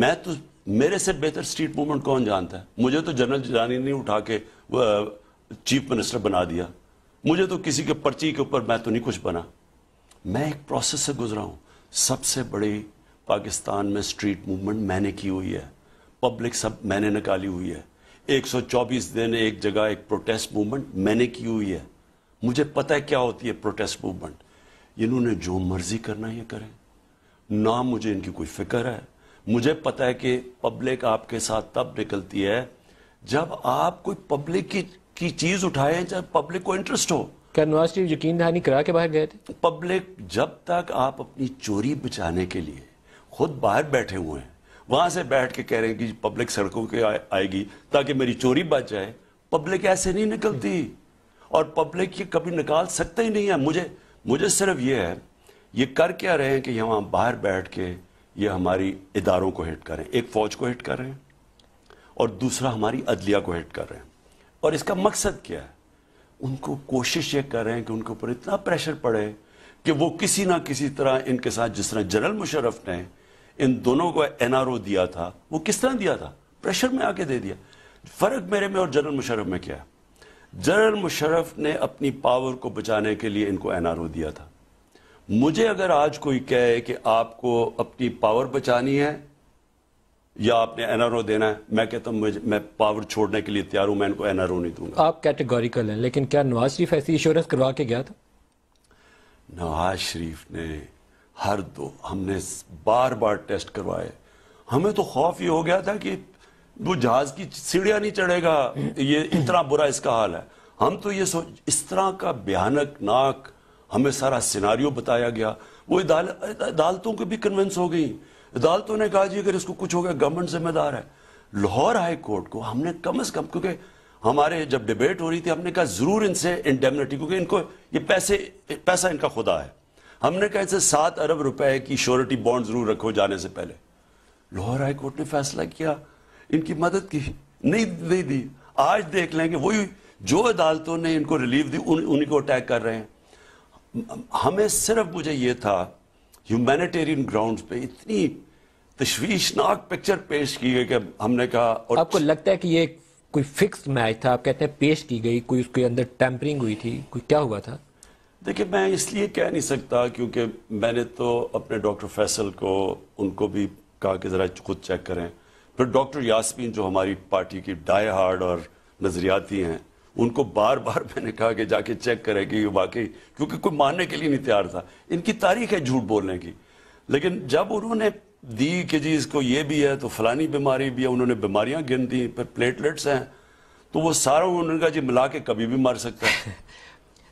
Speaker 2: मैं तो मेरे से बेहतर स्ट्रीट मूवमेंट कौन जानता है मुझे तो जनरल जानी नहीं उठा के चीफ मिनिस्टर बना दिया मुझे तो किसी के पर्ची के ऊपर मैं तो नहीं कुछ बना मैं एक प्रोसेस से गुजरा हूँ सबसे बड़ी पाकिस्तान में स्ट्रीट मूवमेंट मैंने की हुई है पब्लिक सब मैंने निकाली हुई है 124 दिन एक जगह एक प्रोटेस्ट मूवमेंट मैंने की हुई है मुझे पता है क्या होती है प्रोटेस्ट मूवमेंट इन्होंने जो मर्जी करना ये करें ना मुझे इनकी कोई फिक्र है मुझे पता है कि पब्लिक आपके साथ तब निकलती है जब आप कोई पब्लिक की, की चीज उठाए जब पब्लिक को इंटरेस्ट हो क्या नवाज शरीफ यकीन दहानी करा के बाहर गए थे पब्लिक जब तक आप अपनी चोरी बचाने के लिए खुद बाहर बैठे हुए हैं वहां से बैठ के कह रहे हैं कि पब्लिक सड़कों के आ, आएगी ताकि मेरी चोरी बच जाए पब्लिक ऐसे नहीं निकलती और पब्लिक ये कभी निकाल सकते ही नहीं है मुझे मुझे सिर्फ ये है ये कर क्या रहे हैं कि यहाँ बाहर बैठ के ये हमारी इदारों को हिट करें एक फौज को हिट कर रहे हैं और दूसरा हमारी अदलिया को हिट कर रहे हैं और इसका मकसद क्या है उनको कोशिश ये कर रहे हैं कि उनके ऊपर इतना प्रेशर पड़े कि वो किसी ना किसी तरह इनके साथ जिस तरह जनरल मुशरफ ने इन दोनों को एनआरओ दिया था वो किस तरह दिया था प्रेशर में आके दे दिया फर्क मेरे में और जनरल मुशरफ में क्या है जनरल मुशरफ ने अपनी पावर को बचाने के लिए इनको एनआरओ दिया था मुझे अगर आज कोई कहे कि आपको अपनी पावर बचानी है या आपने एनआरओ देना है मैं कहता हूं मुझे मैं पावर छोड़ने के लिए तैयार हूं मैं इनको एनआरओ नहीं दूंगा
Speaker 1: आप कैटेगोरिकल हैं लेकिन क्या नवाज शरीफ ऐसी इंश्योरेंस करवा के गया
Speaker 2: था नवाज शरीफ ने हर दो हमने बार बार टेस्ट करवाए हमें तो खौफ ही हो गया था कि वो जहाज की सीढ़ियां नहीं चढ़ेगा ये इतना बुरा इसका हाल है हम तो ये सोच इस तरह का भयानक नाक हमें सारा सिनारियो बताया गया वो अदालतों के भी कन्विंस हो गई अदालतों ने कहा जी अगर इसको कुछ हो गया गवर्नमेंट जिम्मेदार है लाहौर हाई कोर्ट को हमने कम अज कम क्योंकि हमारे जब डिबेट हो रही थी हमने कहा जरूर इनसे इंडेमिनिटी क्योंकि इनको ये पैसे पैसा इनका खुदा है हमने कहा इसे सात अरब रुपए की श्योरिटी बॉन्ड जरूर रखो जाने से पहले लाहौर हाई कोर्ट ने फैसला किया इनकी मदद की नहीं नहीं दी आज देख लेंगे वही जो अदालतों ने इनको रिलीफ दी उन्हीं को अटैक कर रहे हैं हमें सिर्फ मुझे ये था ह्यूमैनिटेरियन ग्राउंड पे इतनी तशवीशनाक पिक्चर पेश की गई कि हमने कहा और आपको लगता
Speaker 1: है कि ये कोई फिक्स मैच था आप कहते हैं पेश की गई कोई उसके अंदर टैंपरिंग हुई थी कोई क्या हुआ था
Speaker 2: देखिए मैं इसलिए कह नहीं सकता क्योंकि मैंने तो अपने डॉक्टर फैसल को उनको भी कहा कि ज़रा खुद चेक करें फिर डॉक्टर यासमीन जो हमारी पार्टी की डाई हार्ड और नज़रियाती हैं उनको बार बार मैंने कहा कि जाके चेक करें कि ये वाकई क्योंकि कोई मानने के लिए नहीं तैयार था इनकी तारीख है झूठ बोलने की लेकिन जब उन्होंने दी कि जी इसको ये भी है तो फलानी बीमारी भी है उन्होंने बीमारियां गिन दी फिर प्लेटलेट्स हैं तो वो सारा उन्होंने कहा जी मिला के कभी भी मर सकता है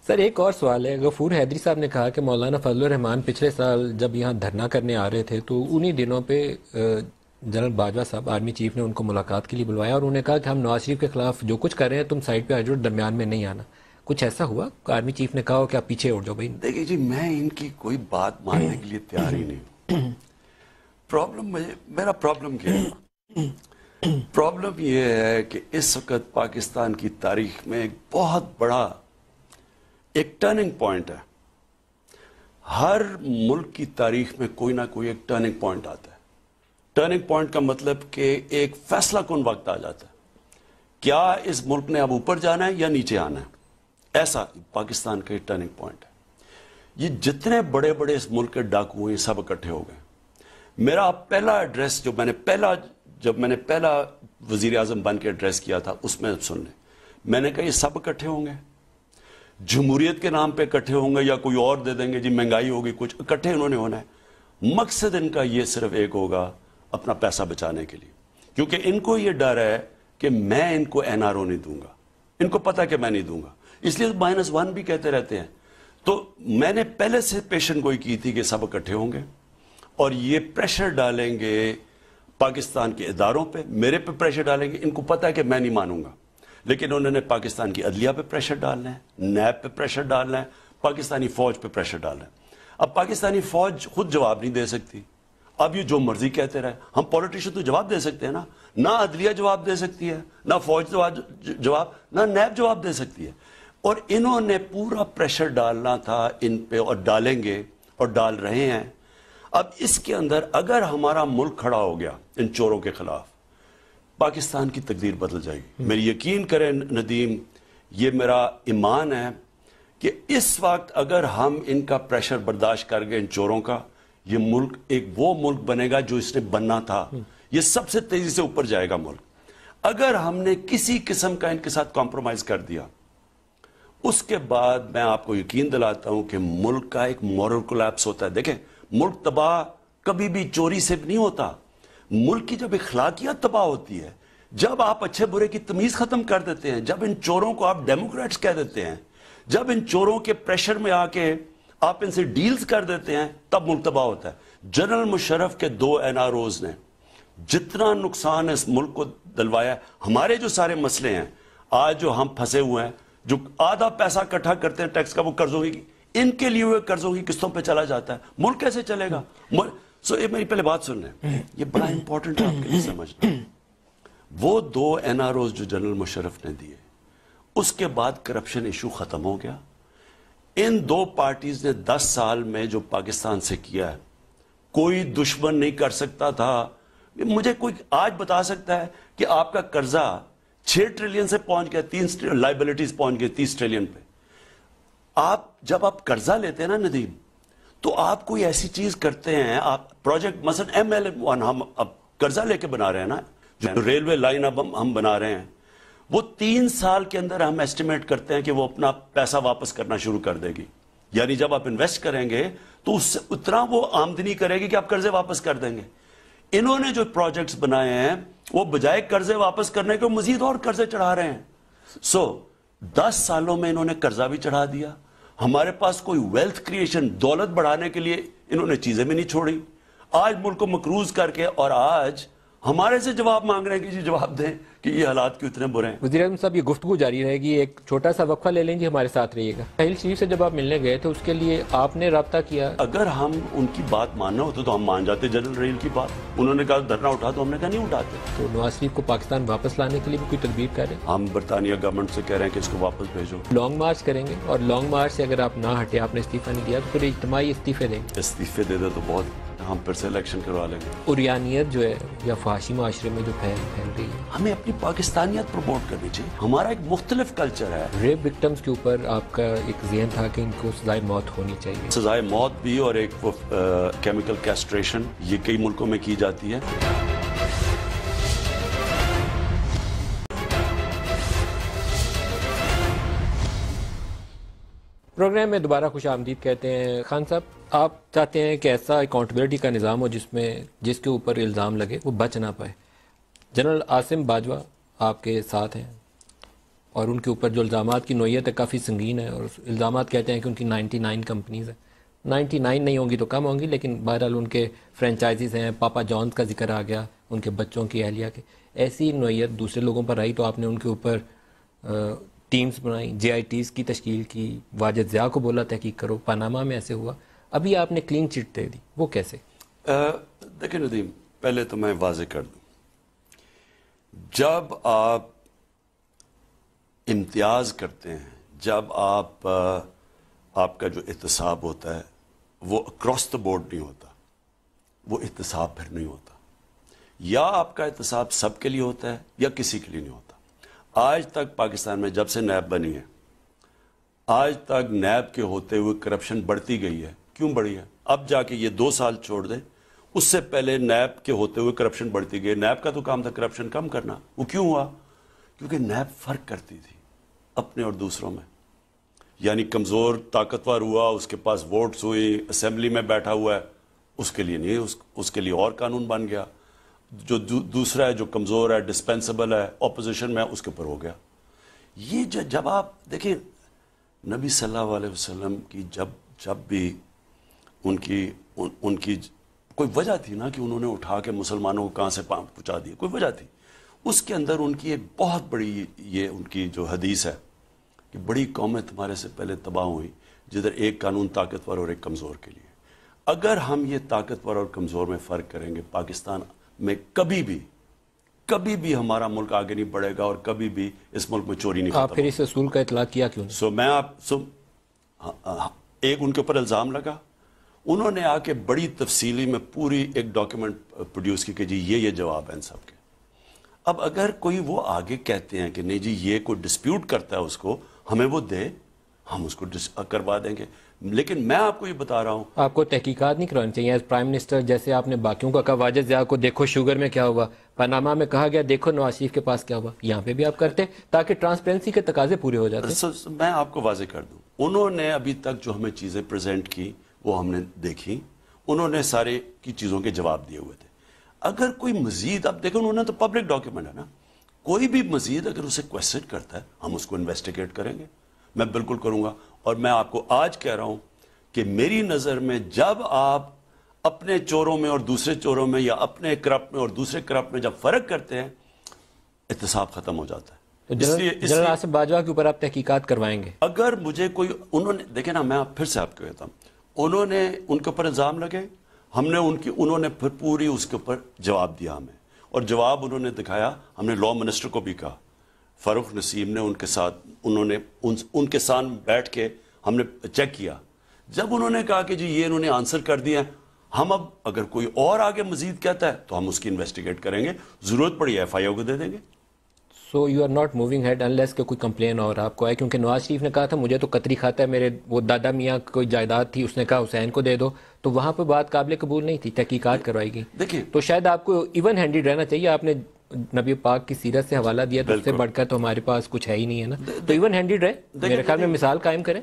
Speaker 2: सर
Speaker 1: एक और सवाल है गफूर हैदरी साहब ने कहा कि मौलाना फजल रहमान पिछले साल जब यहाँ धरना करने आ रहे थे तो उन्हीं दिनों पे जनरल बाजवा साहब आर्मी चीफ ने उनको मुलाकात के लिए बुलवाया और उन्होंने कहा कि हम नवाज शरीफ के खिलाफ जो कुछ कर रहे हैं तुम साइड पे आ जाओ दरमियान में नहीं आना कुछ ऐसा हुआ आर्मी
Speaker 2: चीफ ने कहा हो कि आप पीछे उठ जाओ भाई देखिए जी मैं इनकी कोई बात मानने के लिए तैयार ही
Speaker 1: नहीं
Speaker 2: प्रॉब्लम मेरा प्रॉब्लम क्या है प्रॉब्लम यह है कि इस वक्त पाकिस्तान की तारीख में एक बहुत बड़ा एक टर्निंग पॉइंट है हर मुल्क की तारीख में कोई ना कोई एक टर्निंग पॉइंट आता है टर्निंग पॉइंट का मतलब कि एक फैसला कौन वक्त आ जाता है क्या इस मुल्क ने अब ऊपर जाना है या नीचे आना है ऐसा पाकिस्तान का टर्निंग पॉइंट है ये जितने बड़े बड़े इस मुल्क के डाकू हैं सब इकट्ठे हो गए मेरा पहला एड्रेस जो मैंने पहला जब मैंने पहला वजीर आजम बन के एड्रेस किया था उसमें सुन लें मैंने कहा ये सब इकट्ठे होंगे जमहूरियत के नाम पे इकट्ठे होंगे या कोई और दे देंगे जी महंगाई होगी कुछ इकट्ठे उन्होंने होना है मकसद इनका ये सिर्फ एक होगा अपना पैसा बचाने के लिए क्योंकि इनको ये डर है कि मैं इनको एनआरओ नहीं दूंगा इनको पता कि मैं नहीं दूंगा इसलिए माइनस वन भी कहते रहते हैं तो मैंने पहले से पेशन गोई की थी कि सब इकट्ठे होंगे और ये प्रेशर डालेंगे पाकिस्तान के इदारों पे मेरे पे प्रेशर डालेंगे इनको पता है कि मैं नहीं मानूंगा लेकिन उन्होंने पाकिस्तान की अदलिया पे प्रेशर डालना है नैब पे प्रेशर डालना है पाकिस्तानी फौज पे प्रेशर डालना है अब पाकिस्तानी फौज खुद जवाब नहीं दे सकती अब ये जो मर्जी कहते रहे हम पॉलिटिशियन तो जवाब दे सकते हैं ना ना अदलिया जवाब दे सकती है ना फौज जवाब जवाब ना नैब जवाब दे सकती है और इन्होंने पूरा प्रेशर डालना था इन पे और डालेंगे और डाल रहे हैं अब इसके अंदर अगर हमारा मुल्क खड़ा हो गया इन चोरों के खिलाफ पाकिस्तान की तकदीर बदल जाएगी मेरी यकीन करें नदीम ये मेरा ईमान है कि इस वक्त अगर हम इनका प्रेशर बर्दाश्त कर गए इन चोरों का ये मुल्क एक वो मुल्क बनेगा जो इसने बनना था ये सबसे तेजी से ऊपर जाएगा मुल्क अगर हमने किसी किस्म का इनके साथ कॉम्प्रोमाइज कर दिया उसके बाद मैं आपको यकीन दिलाता हूं कि मुल्क का एक मॉरल कोलैप्स होता है देखें मुल्क तबाह कभी भी चोरी से नहीं होता मुल्क की जब इखलाकियात तबाह होती है जब आप अच्छे बुरे की तमीज़ ख़त्म कर देते हैं जब इन चोरों को आप डेमोक्रेट्स कह देते हैं जब इन चोरों के प्रेशर में आके आप इनसे डील्स कर देते हैं तब मुल्क तबाह होता है जनरल मुशरफ के दो एन आर ओज ने जितना नुकसान इस मुल्क को दिलवाया हमारे जो सारे मसले हैं आज जो हम फंसे हुए हैं जो आधा पैसा इकट्ठा करते हैं टैक्स का वो कर्जों की इनके लिए हुए कर्जों की किस्तों पे चला जाता है मुल्क कैसे चलेगा मुल्क सो ये मेरी पहले बात सुन रहे ये बड़ा इंपॉर्टेंट आपके लिए समझना वो दो एनआरओ जो जनरल मुशरफ ने दिए उसके बाद करप्शन इशू खत्म हो गया इन दो पार्टीज ने दस साल में जो पाकिस्तान से किया है कोई दुश्मन नहीं कर सकता था मुझे कोई आज बता सकता है कि आपका कर्जा छह ट्रिलियन से पहुंच गया तीन लाइबिलिटीज पहुंच गई तीस ट्रिलियन पे आप जब आप कर्जा लेते हैं ना नदीम तो आप कोई ऐसी चीज करते हैं आप प्रोजेक्ट मसल एम एल वन हम अब कर्जा लेके बना रहे हैं ना जो रेलवे लाइन अब हम, हम बना रहे हैं वो तीन साल के अंदर हम एस्टिमेट करते हैं कि वो अपना पैसा वापस करना शुरू कर देगी यानी जब आप इन्वेस्ट करेंगे तो उससे उतना वो आमदनी करेगी कि आप कर्जे वापस कर देंगे इन्होंने जो प्रोजेक्ट्स बनाए हैं वो बजाय कर्जे वापस करने के मजीद और कर्जे चढ़ा रहे हैं सो so, दस सालों में इन्होंने कर्जा भी चढ़ा दिया हमारे पास कोई वेल्थ क्रिएशन दौलत बढ़ाने के लिए इन्होंने चीजें भी नहीं छोड़ी आज मुल्क को मकरूज करके और आज हमारे से जवाब मांग रहे हैं कि जी जवाब दें कि ये हालात क्यों इतने बुरे हैं
Speaker 1: वजी अजम साहब ये गुफ्तु जारी रहेगी एक छोटा सा वक्फा ले लेंगे हमारे साथ रहिएगा साहिल शरीफ से जब आप मिलने गए थे उसके लिए आपने रबता किया
Speaker 2: अगर हम उनकी बात मानना होते तो हम मान जाते जनरल रेल की बात उन्होंने कहा धरना उठा तो हमने कहा नहीं उठाते तो नवाज शरीफ को पाकिस्तान वापस लाने के लिए भी कोई तदबीर करें हम बरतानिया गवर्नमेंट से कह रहे हैं कि इसको वापस भेजो लॉन्ग मार्च करेंगे और लॉन्ग मार्च
Speaker 1: से अगर आप ना हटे आपने इस्तीफा नहीं दिया तो फिर इज्तमी इस्तीफे देंगे
Speaker 2: इस्तीफे दे दो तो बहुत हम फिर से इलेक्शन करवा लेंगे
Speaker 1: उरियानियत जो है या फाशी माशरे में जो फैल फैल रही है हमें अपनी पाकिस्तानियत प्रमोट करनी चाहिए हमारा एक मुख्तलिफ कल्चर है रेप विक्टम्स के ऊपर आपका एक जहन था कि इनको सजाए मौत होनी चाहिए
Speaker 2: सजाए मौत भी और एक केमिकल कैस्ट्रेशन ये कई मुल्कों में की जाती है
Speaker 1: प्रोग्राम में दोबारा खुश आमदीद कहते हैं खान साहब आप चाहते हैं कि ऐसा अकाउंटेबिलिटी का निज़ाम हो जिसमें जिसके ऊपर इल्ज़ाम लगे वो बच ना पाए जनरल आसिम बाजवा आपके साथ हैं और उनके ऊपर जो इल्ज़ाम की नोयत है काफ़ी संगीन है और इल्ज़ाम कहते हैं कि उनकी नाइन्टी नाइन कंपनीज़ हैं नाइन्टी नाइन नहीं होंगी तो कम होंगी लेकिन बहरहाल उनके फ्रेंचाइजीज़ हैं पापा जॉन्स का जिक्र आ गया उनके बच्चों की अहलिया के ऐसी नोयत दूसरे लोगों पर आई तो आपने उनके ऊपर टीम्स बनाई जे की तश्ल की वाजद ज़िया को बोला तहकीक करो पानामा में ऐसे हुआ अभी आपने क्लीन चिट दे दी वो कैसे
Speaker 2: देखिए नदीम पहले तो मैं वाज कर दू जब आप इम्तियाज़ करते हैं जब आप आपका जो एहतसाब होता है वो अक्रॉस द बोर्ड नहीं होता वो एहतसाब फिर नहीं होता या आपका एहतसाब सब के लिए होता है या किसी के लिए नहीं होता आज तक पाकिस्तान में जब से नैब बनी है आज तक नैब के होते हुए करप्शन बढ़ती गई है क्यों बढ़ी है अब जाके ये दो साल छोड़ दें उससे पहले नैब के होते हुए करप्शन बढ़ती गई नैब का तो काम था करप्शन कम करना वो क्यों हुआ क्योंकि नैब फर्क करती थी अपने और दूसरों में यानी कमज़ोर ताकतवर हुआ उसके पास वोट्स हुई असेंबली में बैठा हुआ है उसके लिए नहीं उस, उसके लिए और कानून बन गया जो दू, दूसरा है जो कमज़ोर है डिस्पेंसेबल है अपोजिशन में उसके ऊपर हो गया ये जब जब आप देखिए नबी सल्लल्लाहु अलैहि वसल्लम की जब जब भी उनकी उन, उनकी कोई वजह थी ना कि उन्होंने उठा के मुसलमानों को कहाँ से पहुँचा दिया कोई वजह थी उसके अंदर उनकी एक बहुत बड़ी ये उनकी जो हदीस है कि बड़ी कौमें तुम्हारे से पहले तबाह हुई जिधर एक कानून ताकतवर और एक कमज़ोर के लिए अगर हम ये ताकतवर और कमज़ोर में फ़र्क करेंगे पाकिस्तान में कभी भी कभी भी हमारा मुल्क आगे नहीं बढ़ेगा और कभी भी इस मुल्क में चोरी नहीं आप फिर इस असूल का इतला किया क्यों सो मैं आप सो हाँ, हाँ, एक उनके ऊपर इल्ज़ाम लगा उन्होंने आके बड़ी तफसीली में पूरी एक डॉक्यूमेंट प्रोड्यूस की कि जी ये ये जवाब है इन सब के अब अगर कोई वो आगे कहते हैं कि नहीं जी ये कोई डिस्प्यूट करता है उसको हमें वो दे हम उसको करवा देंगे लेकिन मैं आपको ये बता रहा हूँ
Speaker 1: आपको तहकीकत नहीं करानी चाहिए एज प्राइम मिनिस्टर जैसे आपने बाकियों का कहा वाजह जया को देखो शुगर में क्या हुआ पनामा में कहा गया देखो नवाज शरीफ के पास क्या हुआ यहाँ पे भी आप करते ताकि ट्रांसपेरेंसी के तकाजे पूरे हो जाते
Speaker 2: मैं आपको वाजे कर दूँ उन्होंने अभी तक जो हमें चीज़ें प्रजेंट की वो हमने देखी उन्होंने सारे की चीज़ों के जवाब दिए हुए थे अगर कोई मजीद आप देखो उन्होंने तो पब्लिक डॉक्यूमेंट है ना कोई भी मजीद अगर उसे क्वेश्चन करता है हम उसको इन्वेस्टिगेट करेंगे मैं बिल्कुल करूंगा और मैं आपको आज कह रहा हूं कि मेरी नज़र में जब आप अपने चोरों में और दूसरे चोरों में या अपने करप्ट में और दूसरे करप्ट में जब फ़र्क करते हैं इतसाब ख़त्म हो जाता है तो जनरल आसिफ बाजवा के ऊपर आप तहकीकत करवाएंगे अगर मुझे कोई उन्होंने देखे ना मैं फिर से आपको कहता हूँ उन्होंने उनके ऊपर इल्ज़ाम लगे हमने उनकी उन्होंने फिर पूरी उसके ऊपर जवाब दिया हमें और जवाब उन्होंने दिखाया हमने लॉ मिनिस्टर को भी कहा फ़ारूक नसीम ने उनके साथ उन्होंने उन उनके साथ बैठ के हमने चेक किया जब उन्होंने कहा कि जी ये इन्होंने आंसर कर दिया हम अब अगर कोई और आगे मजीद कहता है तो हम उसकी इन्वेस्टिगेट करेंगे ज़रूरत पड़ी एफ आई ओ को दे देंगे
Speaker 1: so you are not moving head unless के कोई कंप्लेन और आपको आए क्योंकि नवाज शरीफ ने कहा था मुझे तो कतरी खाता है मेरे वो दादा मियाँ कोई जायदाद थी उसने कहा हुसैन को दे दो तो वहाँ पर बात काबिल कबूल नहीं थी तहकीकत करवाई गई देखिए तो शायद आपको इवन हैंडेड रहना चाहिए आपने नबी पाक की सीरत से हवाला दिया तो उससे बढ़कर तो हमारे पास कुछ है ही नहीं है ना तो इवन हैंडेड रहे मेरे ख्याल में मिसाल कायम करें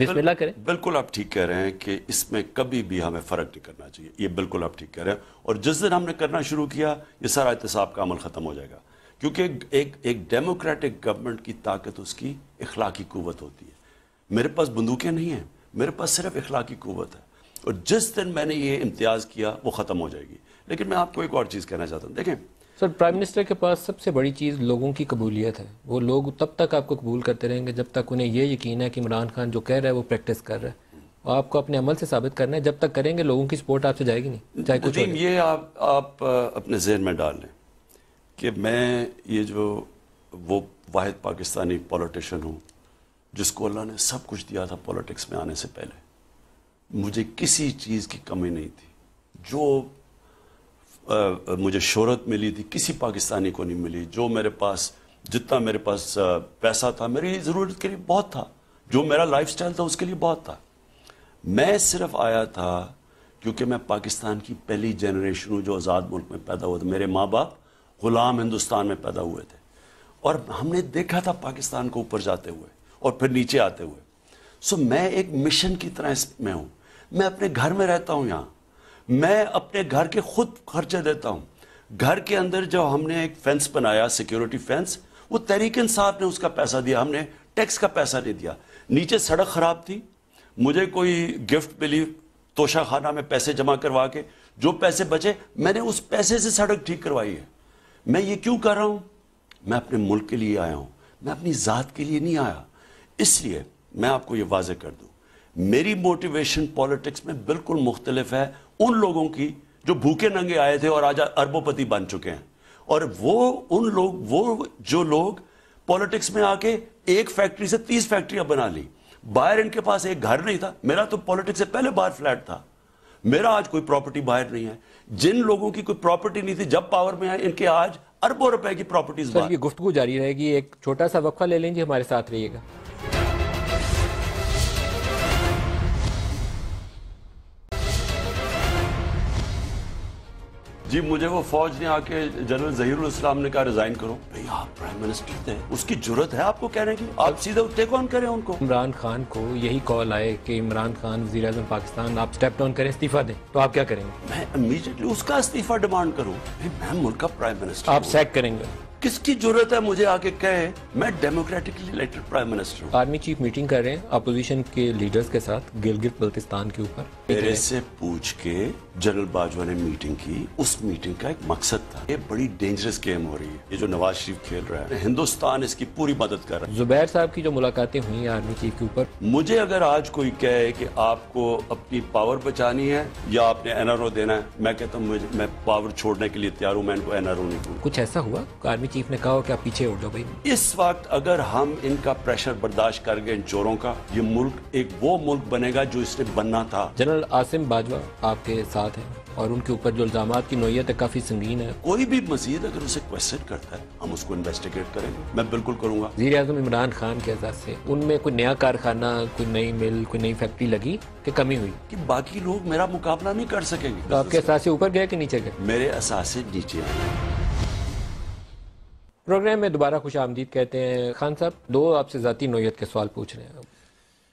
Speaker 2: बिस्मिल्लाह करें बिल्कुल आप ठीक कह रहे हैं कि इसमें कभी भी हमें फ़र्क नहीं करना चाहिए ये बिल्कुल आप ठीक कह रहे हैं और जिस दिन हमने करना शुरू किया ये सारा एहतसाब का अमल ख़त्म हो जाएगा क्योंकि एक एक डेमोक्रेटिक गवर्नमेंट की ताकत उसकी इखलाकी क़वत होती है मेरे पास बंदूकें नहीं हैं मेरे पास सिर्फ इखलाकी क़वत है और जिस दिन मैंने ये इम्तियाज़ किया वो ख़त्म हो जाएगी लेकिन मैं आपको एक और चीज़ कहना चाहता हूँ देखें
Speaker 1: सर प्राइम मिनिस्टर के पास सबसे बड़ी चीज़ लोगों की कबूलियत है वो लोग तब तक आपको कबूल करते रहेंगे जब तक उन्हें यह यकीन है कि इमरान खान जो कह रहा है वो प्रैक्टिस कर रहा है और आपको अपने अमल से साबित करना है जब तक करेंगे लोगों की सपोर्ट आपसे जाएगी नहीं चाहे कुछ ये
Speaker 2: आप आप अपने जहन में डाल लें कि मैं ये जो वो वाद पाकिस्तानी पॉलिटिशन हूँ जिसको अल्लाह ने सब कुछ दिया था पॉलिटिक्स में आने से पहले मुझे किसी चीज़ की कमी नहीं थी जो आ, मुझे शहरत मिली थी किसी पाकिस्तानी को नहीं मिली जो मेरे पास जितना मेरे पास पैसा था मेरी ज़रूरत के लिए बहुत था जो मेरा लाइफस्टाइल था उसके लिए बहुत था मैं सिर्फ आया था क्योंकि मैं पाकिस्तान की पहली जनरेशन हूँ जो आज़ाद मुल्क में पैदा हुआ था मेरे माँ बाप गुलाम हिंदुस्तान में पैदा हुए थे और हमने देखा था पाकिस्तान को ऊपर जाते हुए और फिर नीचे आते हुए सो मैं एक मिशन की तरह इसमें हूँ मैं अपने घर में रहता हूँ यहाँ मैं अपने घर के खुद खर्चे देता हूँ घर के अंदर जब हमने एक फेंस बनाया सिक्योरिटी फेंस वो तहरीक साहब ने उसका पैसा दिया हमने टैक्स का पैसा नहीं दिया नीचे सड़क ख़राब थी मुझे कोई गिफ्ट मिली तोशा खाना में पैसे जमा करवा के जो पैसे बचे मैंने उस पैसे से सड़क ठीक करवाई है मैं ये क्यों कर रहा हूँ मैं अपने मुल्क के लिए आया हूँ मैं अपनी ज़ात के लिए नहीं आया इसलिए मैं आपको ये वाजे कर दूँ मेरी मोटिवेशन पॉलिटिक्स में बिल्कुल मुख्तलिफ है उन लोगों की जो भूखे नंगे आए थे और आज अरबोपति बन चुके हैं और वो उन लोग वो जो लोग पॉलिटिक्स में आके एक फैक्ट्री से तीस फैक्ट्रियां बना ली बाहर इनके पास एक घर नहीं था मेरा तो पॉलिटिक्स से पहले बाहर फ्लैट था मेरा आज कोई प्रॉपर्टी बाहर नहीं है जिन लोगों की कोई प्रॉपर्टी नहीं थी जब पावर में आए इनके आज अरबों रुपए की प्रॉपर्टीज ये गुफ्तु जारी
Speaker 1: रहेगी एक छोटा सा वक्फा ले लेंगे हमारे साथ रहिएगा
Speaker 2: जी मुझे वो फौज ने आके जनरल जहीरुल ने कहा रिजाइन करो भाई आप प्राइम मिनिस्टर थे उसकी जरूरत है आपको कहने की आप सीधे टेक कौन करें उनको इमरान खान को यही कॉल
Speaker 1: आए कि इमरान खान वजी अजम पाकिस्तान आप स्टेप डाउन करें इस्तीफा दें तो आप क्या करेंगे मैं इमीजिएटली
Speaker 2: उसका इस्तीफा डिमांड करूँ मैं मुल्क का प्राइम मिनिस्टर आप सैक करेंगे किसकी जरूरत है मुझे आके कहें मैं डेमोक्रेटिकली इलेक्टेड प्राइम मिनिस्टर हूँ आर्मी चीफ
Speaker 1: मीटिंग कर रहे हैं अपोजिशन के लीडर्स के साथ गिलगित बल्तिस्तान के ऊपर मेरे से
Speaker 2: पूछ के जनरल बाजवा ने मीटिंग की उस मीटिंग का एक मकसद था ये बड़ी डेंजरस गेम हो रही है ये जो नवाज शरीफ खेल रहा है हिंदुस्तान इसकी पूरी मदद कर रहा है जुबैर साहब की जो मुलाकातें हुई आर्मी चीफ के ऊपर मुझे अगर आज कोई कहे की आपको अपनी पावर बचानी है या आपने एनआरओ देना है मैं कहता हूँ मैं पावर छोड़ने के लिए तैयार हूँ मैं इनको एनआरओ नहीं दूँ
Speaker 1: कुछ ऐसा हुआ आर्मी चीफ ने कहा हो कि आप पीछे उठो
Speaker 2: भाई इस वक्त अगर हम इनका प्रेशर बर्दाश्त कर गए चोरों का ये मुल्क एक वो मुल्क बनेगा जो इसने बनना था जनरल आसिम बाजवा
Speaker 1: आपके साथ है और उनके ऊपर जो इल्जाम की नोयत है काफी संगीन है
Speaker 2: कोई भी मजीद अगर उसे क्वेश्चन करता है हम उसको इन्वेस्टिगेट करें मैं बिल्कुल करूंगा
Speaker 1: वजी अजम इमरान खान के एजाज से उनमें कोई नया कारखाना कोई नई मिल
Speaker 2: कोई नई फैक्ट्री लगी कि कमी हुई कि बाकी लोग मेरा मुकाबला नहीं कर सकेंगे तो आपके असासे ऊपर गए कि नीचे गए मेरे असासे नीचे आए
Speaker 1: प्रोग्राम में दोबारा खुश आमदीद कहते हैं खान साहब दो आपसे ज़ाती नोयत के सवाल पूछ रहे हैं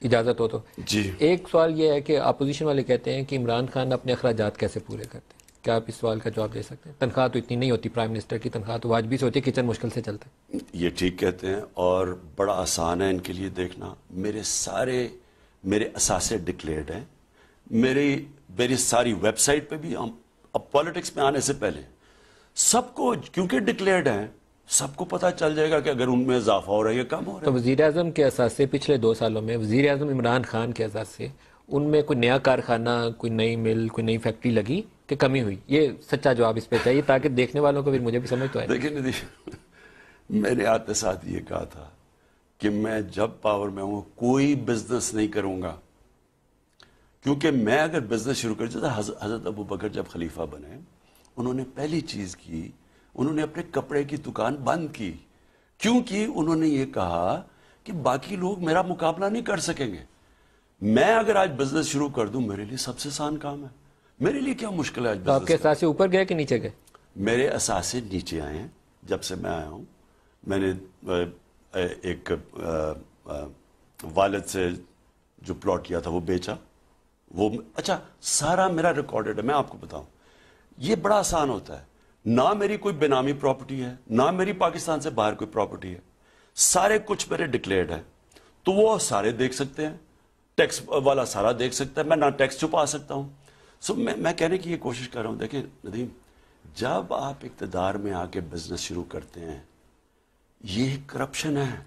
Speaker 1: इजाज़त हो तो जी एक सवाल यह है कि अपोजिशन वाले कहते हैं कि इमरान खान अपने अखराज कैसे पूरे करते हैं क्या आप इस सवाल का जवाब दे सकते हैं तनख्वाह तो इतनी नहीं होती प्राइम मिनिस्टर की तनख्वाह तो वाजबी से होती है किचन मुश्किल से चलते
Speaker 2: ये ठीक कहते हैं और बड़ा आसान है इनके लिए देखना मेरे सारे मेरे असासे डिक्लेयर्ड हैं मेरी मेरी सारी वेबसाइट पर भी हम अब पॉलिटिक्स में आने से पहले सबको क्योंकि डिक्लेयर्ड हैं सबको पता चल जाएगा कि अगर उनमें इजाफा हो रहा है या कम हो रहा है तो
Speaker 1: वजीर अजम के असासे पिछले दो सालों में वजीर अजम इमरान खान के असासे उनमें कोई नया कारखाना कोई नई मिल कोई नई फैक्ट्री लगी कि कमी हुई ये सच्चा जवाब इस पर चाहिए ताकि देखने वालों को भी मुझे भी समझ तो आए
Speaker 2: देखिए निधि मैंने आते साथ ये कहा था कि मैं जब पावर में हूँ कोई बिजनेस नहीं करूँगा क्योंकि मैं अगर बिजनेस शुरू कर जाता तो हजरत अबू बकर जब खलीफा बने उन्होंने पहली चीज़ की उन्होंने अपने कपड़े की दुकान बंद की क्योंकि उन्होंने ये कहा कि बाकी लोग मेरा मुकाबला नहीं कर सकेंगे मैं अगर आज बिजनेस शुरू कर दूं मेरे लिए सबसे आसान काम है मेरे लिए क्या मुश्किल है आज तो आपके असासे
Speaker 1: ऊपर गए कि नीचे गए
Speaker 2: मेरे असासे नीचे आए हैं जब से मैं आया हूं मैंने एक वालद से जो प्लॉट किया था वो बेचा वो अच्छा सारा मेरा रिकॉर्डेड है मैं आपको बताऊं ये बड़ा आसान होता है ना मेरी कोई बेनामी प्रॉपर्टी है ना मेरी पाकिस्तान से बाहर कोई प्रॉपर्टी है सारे कुछ मेरे डिक्लेयर्ड है तो वो सारे देख सकते हैं टैक्स वाला सारा देख सकता है मैं ना टैक्स छुपा सकता हूं सो मैं मैं कहने की ये कोशिश कर रहा हूं देखिए नदीम जब आप इकतदार में आके बिजनेस शुरू करते हैं ये करप्शन है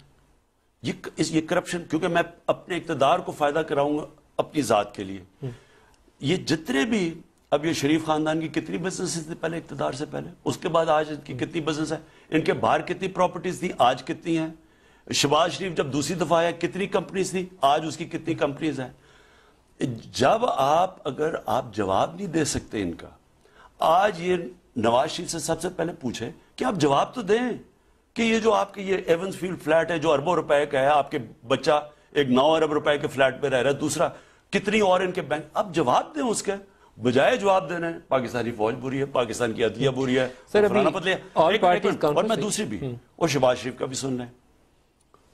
Speaker 2: ये इस ये करप्शन क्योंकि मैं अपने इकतदार को फायदा कराऊंगा अपनी ज़ात के लिए ये जितने भी अब ये शरीफ खानदान की कितनी बिजनेस थी पहले इकतदार से पहले उसके बाद आज इनकी कितनी बिजनेस है इनके बाहर कितनी प्रॉपर्टीज थी आज कितनी है शबाज शरीफ जब दूसरी दफा आया कितनी कंपनीज थी आज उसकी कितनी कंपनीज हैं जब आप अगर आप जवाब नहीं दे सकते इनका आज ये नवाज शरीफ से सबसे पहले पूछे कि आप जवाब तो दें कि ये जो आपके ये एवंस फील्ड फ्लैट है जो अरबों रुपए का है आपके बच्चा एक नौ अरब रुपए के फ्लैट में रह रहा है दूसरा कितनी और इनके बैंक आप जवाब दें उसके बजाय जवाब देना है पाकिस्तानी फौज बुरी है पाकिस्तान की अदलिया बुरी है सर अभी और, और मैं दूसरी भी हम्म। और शहबाज शरीफ का भी सुन रहे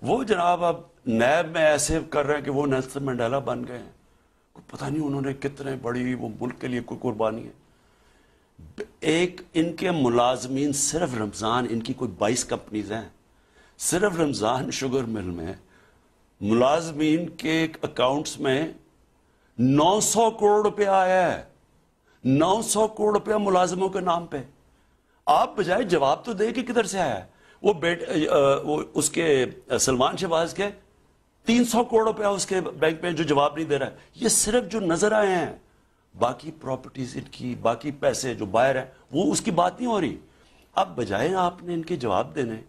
Speaker 2: वो जनाब अब नैब में ऐसे कर रहे हैं कि वो नेल्सन मंडेला बन गए हैं पता नहीं उन्होंने कितने बड़ी वो मुल्क के लिए कोई कुर्बानी है एक इनके मुलाजमीन सिर्फ रमज़ान इनकी कोई बाईस कंपनीज हैं सिर्फ रमज़ान शुगर मिल में मुलाजमीन के अकाउंट्स में 900 करोड़ रुपया आया है नौ सौ करोड़ रुपया मुलाजमों के नाम पे आप बजाय जवाब तो दे कि किधर से आया वो बेट आ, वो उसके सलमान शहबाज के तीन सौ करोड़ रुपया उसके बैंक में जो जवाब नहीं दे रहा है ये सिर्फ जो नजर आए हैं बाकी प्रॉपर्टीज इनकी बाकी पैसे जो बाहर है वो उसकी बात नहीं हो रही अब बजाय आपने इनके जवाब देने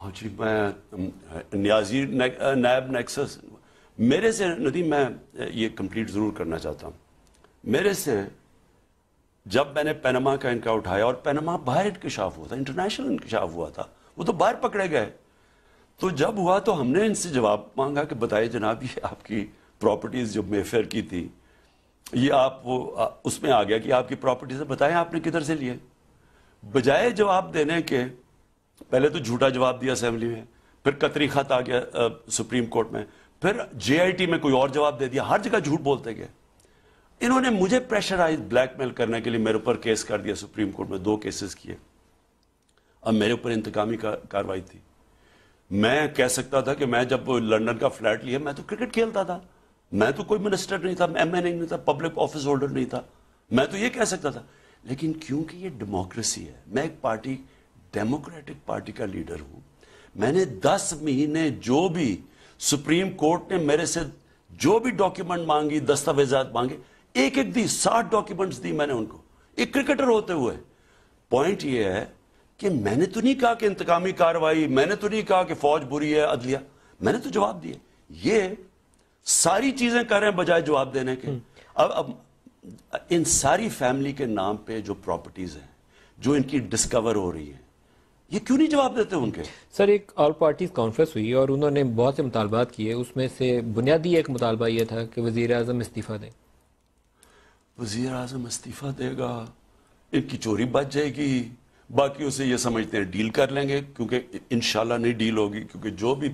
Speaker 2: हाँ जी मैं न्याजी ने, नायब नेक्सस मेरे से नदी मैं ये कंप्लीट ज़रूर करना चाहता हूँ मेरे से जब मैंने पैनमा का इनका उठाया और पैनमा बाहर इंकशाफ हुआ था इंटरनेशनल इंकशाफ हुआ था वो तो बाहर पकड़े गए तो जब हुआ तो हमने इनसे जवाब मांगा कि बताइए जनाब ये आपकी प्रॉपर्टीज़ जो मेफेयर की थी ये आप वो उसमें आ गया कि आपकी प्रॉपर्टीज बताएं आपने किधर से लिए बजाय जवाब देने के पहले तो झूठा जवाब दिया असेंबली में फिर कतरी खत आ गया आ, सुप्रीम कोर्ट में फिर जे में कोई और जवाब दे दिया हर जगह झूठ बोलते गए इन्होंने मुझे प्रेशराइज ब्लैकमेल करने के लिए मेरे ऊपर केस कर दिया सुप्रीम कोर्ट में दो केसेस किए अब मेरे ऊपर इंतकामी कार्रवाई थी मैं कह सकता था कि मैं जब लंदन का फ्लैट लिया मैं तो क्रिकेट खेलता था मैं तो कोई मिनिस्टर नहीं था एम नहीं था पब्लिक ऑफिस होल्डर नहीं था मैं तो ये कह सकता था लेकिन क्योंकि ये डेमोक्रेसी है मैं एक पार्टी डेमोक्रेटिक पार्टी का लीडर हूं मैंने दस महीने जो भी सुप्रीम कोर्ट ने मेरे से जो भी डॉक्यूमेंट मांगी दस्तावेजात मांगे एक एक दी साठ डॉक्यूमेंट्स दी मैंने उनको एक क्रिकेटर होते हुए पॉइंट यह है कि मैंने तो नहीं कहा कि इंतकामी कार्रवाई मैंने तो नहीं कहा कि फौज बुरी है अदलिया मैंने तो जवाब दिए ये सारी चीजें कर रहे हैं बजाय जवाब देने के हम्म। अब अब इन सारी फैमिली के नाम पे जो प्रॉपर्टीज हैं जो इनकी डिस्कवर हो रही है ये क्यों नहीं जवाब देते उनके सर एक
Speaker 1: ऑल पार्टीज कॉन्फ्रेंस हुई और उन्होंने बहुत से मुतालबात किए उसमें से बुनियादी एक मुतालबा यह था कि वजीर अजम इस्तीफा दें
Speaker 2: वजीर आजम इस्तीफा देगा इनकी चोरी बच जाएगी बाकियों से ये समझते हैं डील कर लेंगे क्योंकि इन नहीं डील होगी क्योंकि जो भी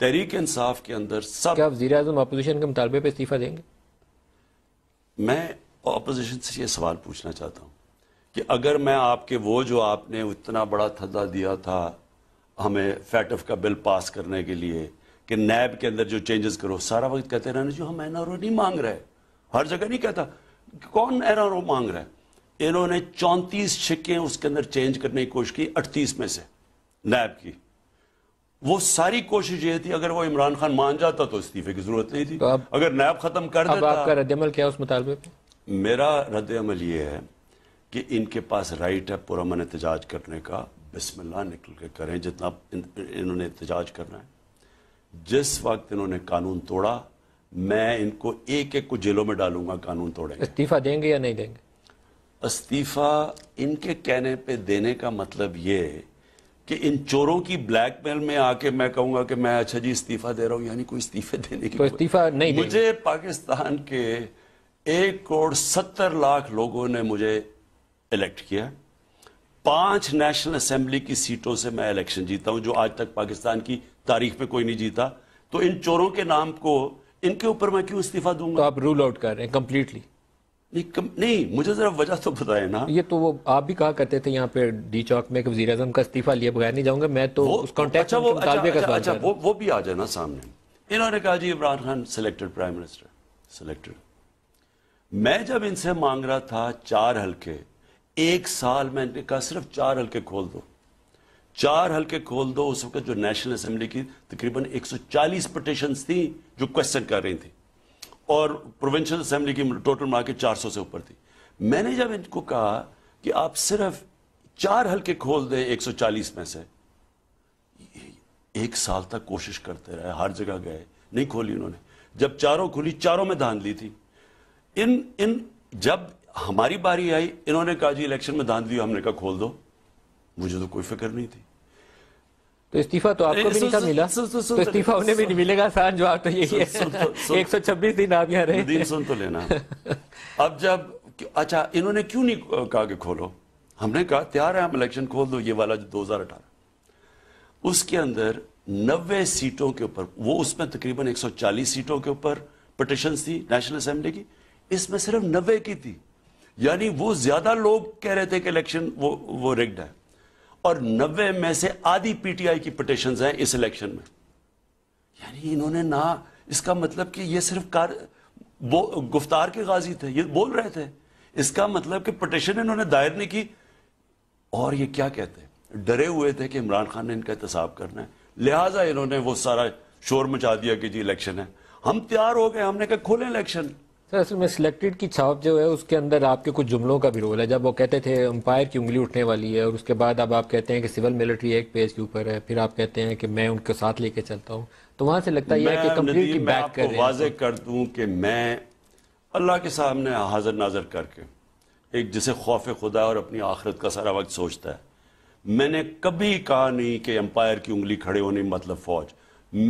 Speaker 2: तहरीक इंसाफ के अंदर सब क्या वजी अजम अपोजिशन के मुतालबे पर इस्तीफा देंगे मैं अपोजिशन से ये सवाल पूछना चाहता हूँ कि अगर मैं आपके वो जो आपने इतना बड़ा थदा दिया था हमें फैटफ का बिल पास करने के लिए कि नैब के अंदर जो चेंजेस करो सारा वक्त कहते रहना जो हम एन नहीं मांग रहे हर जगह नहीं कहता कौन एरर मांग रहा है इन्होंने चौंतीस छिक्के उसके अंदर चेंज करने की कोशिश की अड़तीस में से नैब की वो सारी कोशिश ये थी अगर वो इमरान खान मान जाता तो इस्तीफे की जरूरत नहीं थी तो अब, अगर नैब खत्म कर देता आपका
Speaker 1: रद्दमल क्या उस मुतालबे
Speaker 2: मेरा रद्दमल ये है कि इनके पास राइट है पुरमन एहतजाज करने का बिस्मिल्लाह निकल के करें जितना इन, इन्होंने एहतजाज करना है जिस वक्त इन्होंने कानून तोड़ा मैं इनको एक एक को जेलों में डालूंगा कानून तोड़ेंगे
Speaker 1: इस्तीफा देंगे या नहीं देंगे
Speaker 2: इस्तीफा इनके कहने पे देने का मतलब ये कि इन चोरों की ब्लैकमेल में आके मैं कहूंगा कि मैं अच्छा जी इस्तीफा दे रहा हूं यानी कोई इस्तीफे देने की तो इस्तीफा नहीं मुझे पाकिस्तान के एक करोड़ सत्तर लाख लोगों ने मुझे इलेक्ट किया पांच नेशनल असेंबली की सीटों से मैं इलेक्शन जीता हूं जो आज तक पाकिस्तान की तारीख में कोई नहीं जीता तो इन चोरों के नाम को इनके ऊपर मैं क्यों इस्तीफा दूंगा तो आप रूल आउट कर रहे हैं कम्प्लीटली नहीं मुझे जरा वजह तो बताए ना ये
Speaker 1: तो वो आप भी कहा करते थे यहाँ पे डी चौक में वजी अजम का इस्तीफा लिए बगैर नहीं जाऊंगा मैं तो वो, अच्छा, अच्छा, अच्छा,
Speaker 2: वो भी आ जाए ना सामने इन्होंने कहा जी Imran Khan selected prime minister selected मैं जब इनसे मांग रहा था चार हल्के एक साल मैंने कहा सिर्फ चार हल्के खोल दो चार हल्के खोल दो उस वक्त जो नेशनल असेंबली की तकरीबन 140 पटिशन थी जो क्वेश्चन कर रही थी और प्रोविंशियल असेंबली की टोटल मार्के 400 से ऊपर थी मैंने जब इनको कहा कि आप सिर्फ चार हल्के खोल दें 140 में से एक साल तक कोशिश करते रहे हर जगह गए नहीं खोली उन्होंने जब चारों खुली चारों में धान ली थी इन इन जब हमारी बारी आई इन्होंने कहा जी इलेक्शन में धांधली हमने कहा खोल दो मुझे तो कोई फिक्र नहीं थी तो इस्तीफा तो आपको भी नहीं था मिला तो इस्तीफा उन्हें भी नहीं मिलेगा आसान जवाब तो यही है एक सौ छब्बीस दिन आप यहाँ रहे दिन सुन तो लेना अब जब अच्छा इन्होंने क्यों नहीं कहा कि खोलो हमने कहा तैयार है हम इलेक्शन खोल दो ये वाला जो 2018 उसके अंदर नब्बे सीटों के ऊपर वो उसमें तकरीबन 140 सीटों के ऊपर पटिशन थी नेशनल असेंबली की इसमें सिर्फ नब्बे की थी यानी वो ज्यादा लोग कह रहे थे कि इलेक्शन वो वो रिग्ड है और नब्बे में से आधी पीटीआई की पिटिशन हैं इस इलेक्शन में यानी इन्होंने ना इसका मतलब कि ये सिर्फ कार गुफ्तार के गाजी थे ये बोल रहे थे इसका मतलब कि पिटिशन इन्होंने दायर नहीं की और ये क्या कहते हैं डरे हुए थे कि इमरान खान ने इनका एहतसाब करना है लिहाजा इन्होंने वो सारा शोर मचा दिया कि जी इलेक्शन है हम तैयार हो गए हमने कहा खोले इलेक्शन
Speaker 1: सर असल में सिलेक्टेड की छाप जो है उसके अंदर आपके कुछ जुमलों का भी रोल है जब वो कहते थे अंपायर की उंगली उठने वाली है और उसके बाद अब आप कहते हैं कि सिविल मिलिट्री एक पेज के ऊपर है फिर आप कहते हैं कि मैं उनके साथ लेके चलता हूँ तो वहां से लगता है कि की बैक कर वाजे
Speaker 2: कर दूं कि मैं अल्लाह के सामने हाजिर नाजर करके एक जिसे खौफ खुदा और अपनी आखिरत का सारा वक्त सोचता है मैंने कभी कहा नहीं कि अंपायर की उंगली खड़े होने मतलब फौज